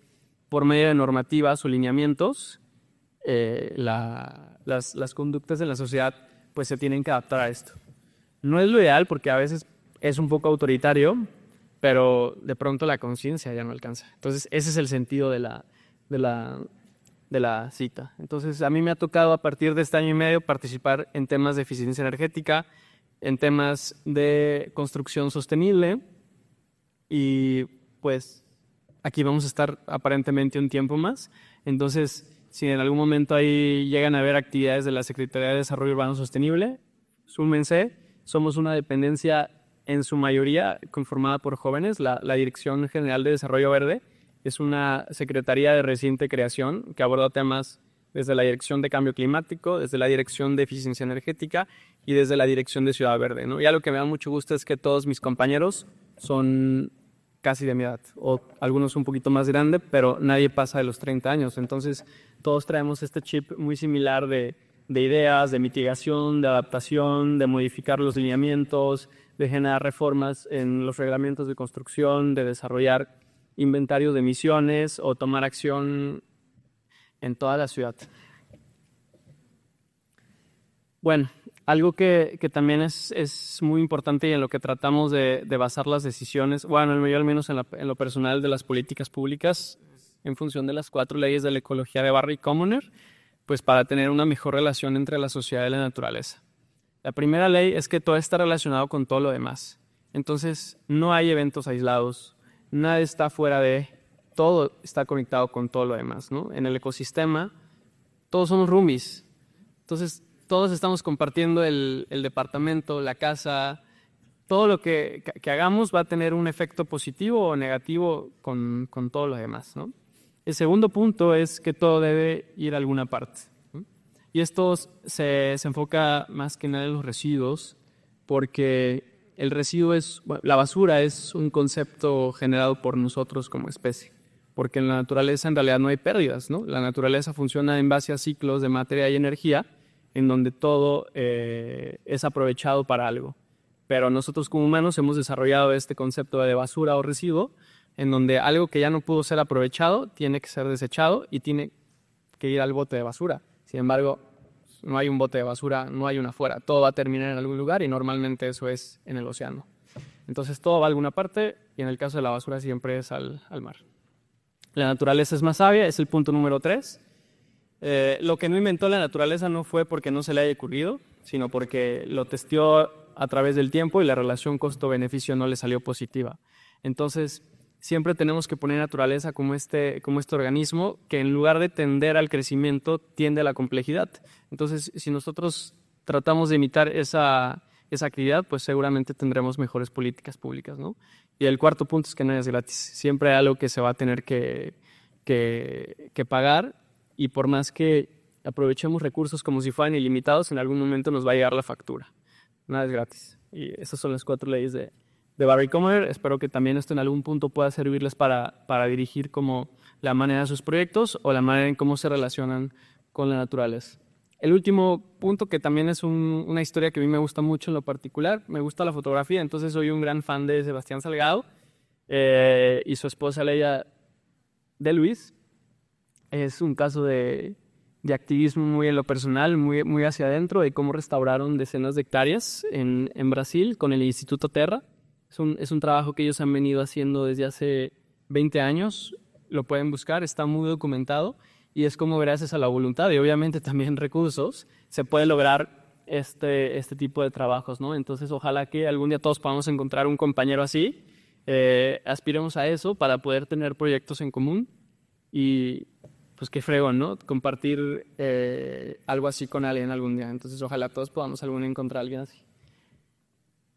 por medio de normativas o lineamientos, eh, las, conductas de la sociedad pues se tienen que adaptar a esto. No es lo ideal porque a veces es un poco autoritario, pero de pronto la conciencia ya no alcanza. Entonces ese es el sentido de la, de, la, de la cita. Entonces a mí me ha tocado a partir de este año y medio participar en temas de eficiencia energética, en temas de construcción sostenible y pues aquí vamos a estar aparentemente un tiempo más. Entonces, si en algún momento ahí llegan a ver actividades de la Secretaría de Desarrollo Urbano Sostenible, súmense. Somos una dependencia en su mayoría conformada por jóvenes. La, Dirección General de Desarrollo Verde es una secretaría de reciente creación que aborda temas desde la Dirección de Cambio Climático, desde la Dirección de Eficiencia Energética y desde la Dirección de Ciudad Verde. ¿no? Ya lo que me da mucho gusto es que todos mis compañeros son casi de mi edad, o algunos un poquito más grande, pero nadie pasa de los 30 años. Entonces, todos traemos este chip muy similar de, de ideas, de mitigación, de adaptación, de modificar los lineamientos, de generar reformas en los reglamentos de construcción, de desarrollar inventarios de emisiones o tomar acción en toda la ciudad. Bueno, algo que, también es, es, muy importante y en lo que tratamos de, basar las decisiones, bueno, yo al menos en, lo personal de las políticas públicas, en función de las cuatro leyes de la ecología de Barry Commoner, pues para tener una mejor relación entre la sociedad y la naturaleza. La primera ley es que todo está relacionado con todo lo demás. Entonces, no hay eventos aislados, nada está fuera de, todo está conectado con todo lo demás, ¿no? En el ecosistema, todos somos roomies. Entonces, todos estamos compartiendo el, departamento, la casa, todo lo que, hagamos va a tener un efecto positivo o negativo con, con todo lo demás. ¿no? El segundo punto es que todo debe ir a alguna parte. Y esto se, se, enfoca más que nada en los residuos, porque el residuo es, la basura es un concepto generado por nosotros como especie, porque en la naturaleza en realidad no hay pérdidas, ¿no? La naturaleza funciona en base a ciclos de materia y energía, en donde todo eh, es aprovechado para algo. Pero nosotros como humanos hemos desarrollado este concepto de basura o residuo, en donde algo que ya no pudo ser aprovechado tiene que ser desechado y tiene que ir al bote de basura. Sin embargo, no hay un bote de basura, no hay una afuera. Todo va a terminar en algún lugar y normalmente eso es en el océano. Entonces todo va a alguna parte y en el caso de la basura siempre es al mar. La naturaleza es más sabia, es el punto número tres. Eh, lo que no inventó la naturaleza no fue porque no se le haya ocurrido, sino porque lo testió a través del tiempo y la relación costo-beneficio no le salió positiva. Entonces, siempre tenemos que poner naturaleza como este, como este organismo que en lugar de tender al crecimiento, tiende a la complejidad. Entonces, si nosotros tratamos de imitar esa, esa actividad, pues seguramente tendremos mejores políticas públicas. Y el cuarto punto es que no es gratis. Siempre hay algo que se va a tener que, que, que pagar y por más que aprovechemos recursos como si fueran ilimitados, en algún momento nos va a llegar la factura. Nada es gratis. Y esas son las cuatro leyes de, de Barry Comer. Espero que también esto en algún punto pueda servirles para, para dirigir como la manera de sus proyectos o la manera en cómo se relacionan con la naturaleza. El último punto, que también es una historia que a mí me gusta mucho en lo particular, me gusta la fotografía, entonces soy un gran fan de Sebastián Salgado eh, y su esposa Leia de Luis, es un caso de, de activismo muy en lo personal, muy, muy hacia adentro, de cómo restauraron decenas de hectáreas en, en Brasil con el Instituto Terra. Es un, es un, trabajo que ellos han venido haciendo desde hace 20 años, lo pueden buscar, está muy documentado y es como gracias a la voluntad y obviamente también recursos se puede lograr este, este tipo de trabajos, ¿no? Entonces ojalá que algún día todos podamos encontrar un compañero así, eh, aspiremos a eso para poder tener proyectos en común y, pues qué fregón, ¿no? Compartir eh, algo así con alguien algún día. Entonces, ojalá todos podamos algún día encontrar a alguien así.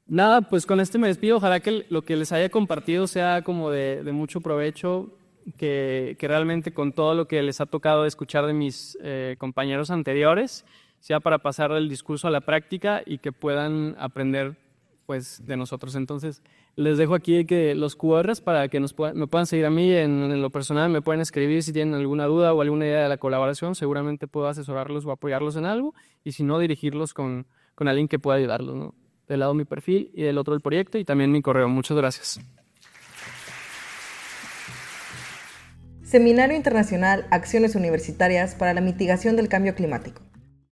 Nada, pues con este me despido. Ojalá que lo que les haya compartido sea como de, mucho provecho, que, realmente con todo lo que les ha tocado escuchar de mis eh, compañeros anteriores, sea para pasar del discurso a la práctica y que puedan aprender pues de nosotros. Entonces, les dejo aquí los QRs para que me puedan seguir a mí en, lo personal, me pueden escribir si tienen alguna duda o alguna idea de la colaboración, seguramente puedo asesorarlos o apoyarlos en algo y si no, dirigirlos con, alguien que pueda ayudarlos. Del lado mi perfil y del otro el proyecto y también mi correo. Muchas gracias. Seminario Internacional Acciones Universitarias para la Mitigación del Cambio Climático.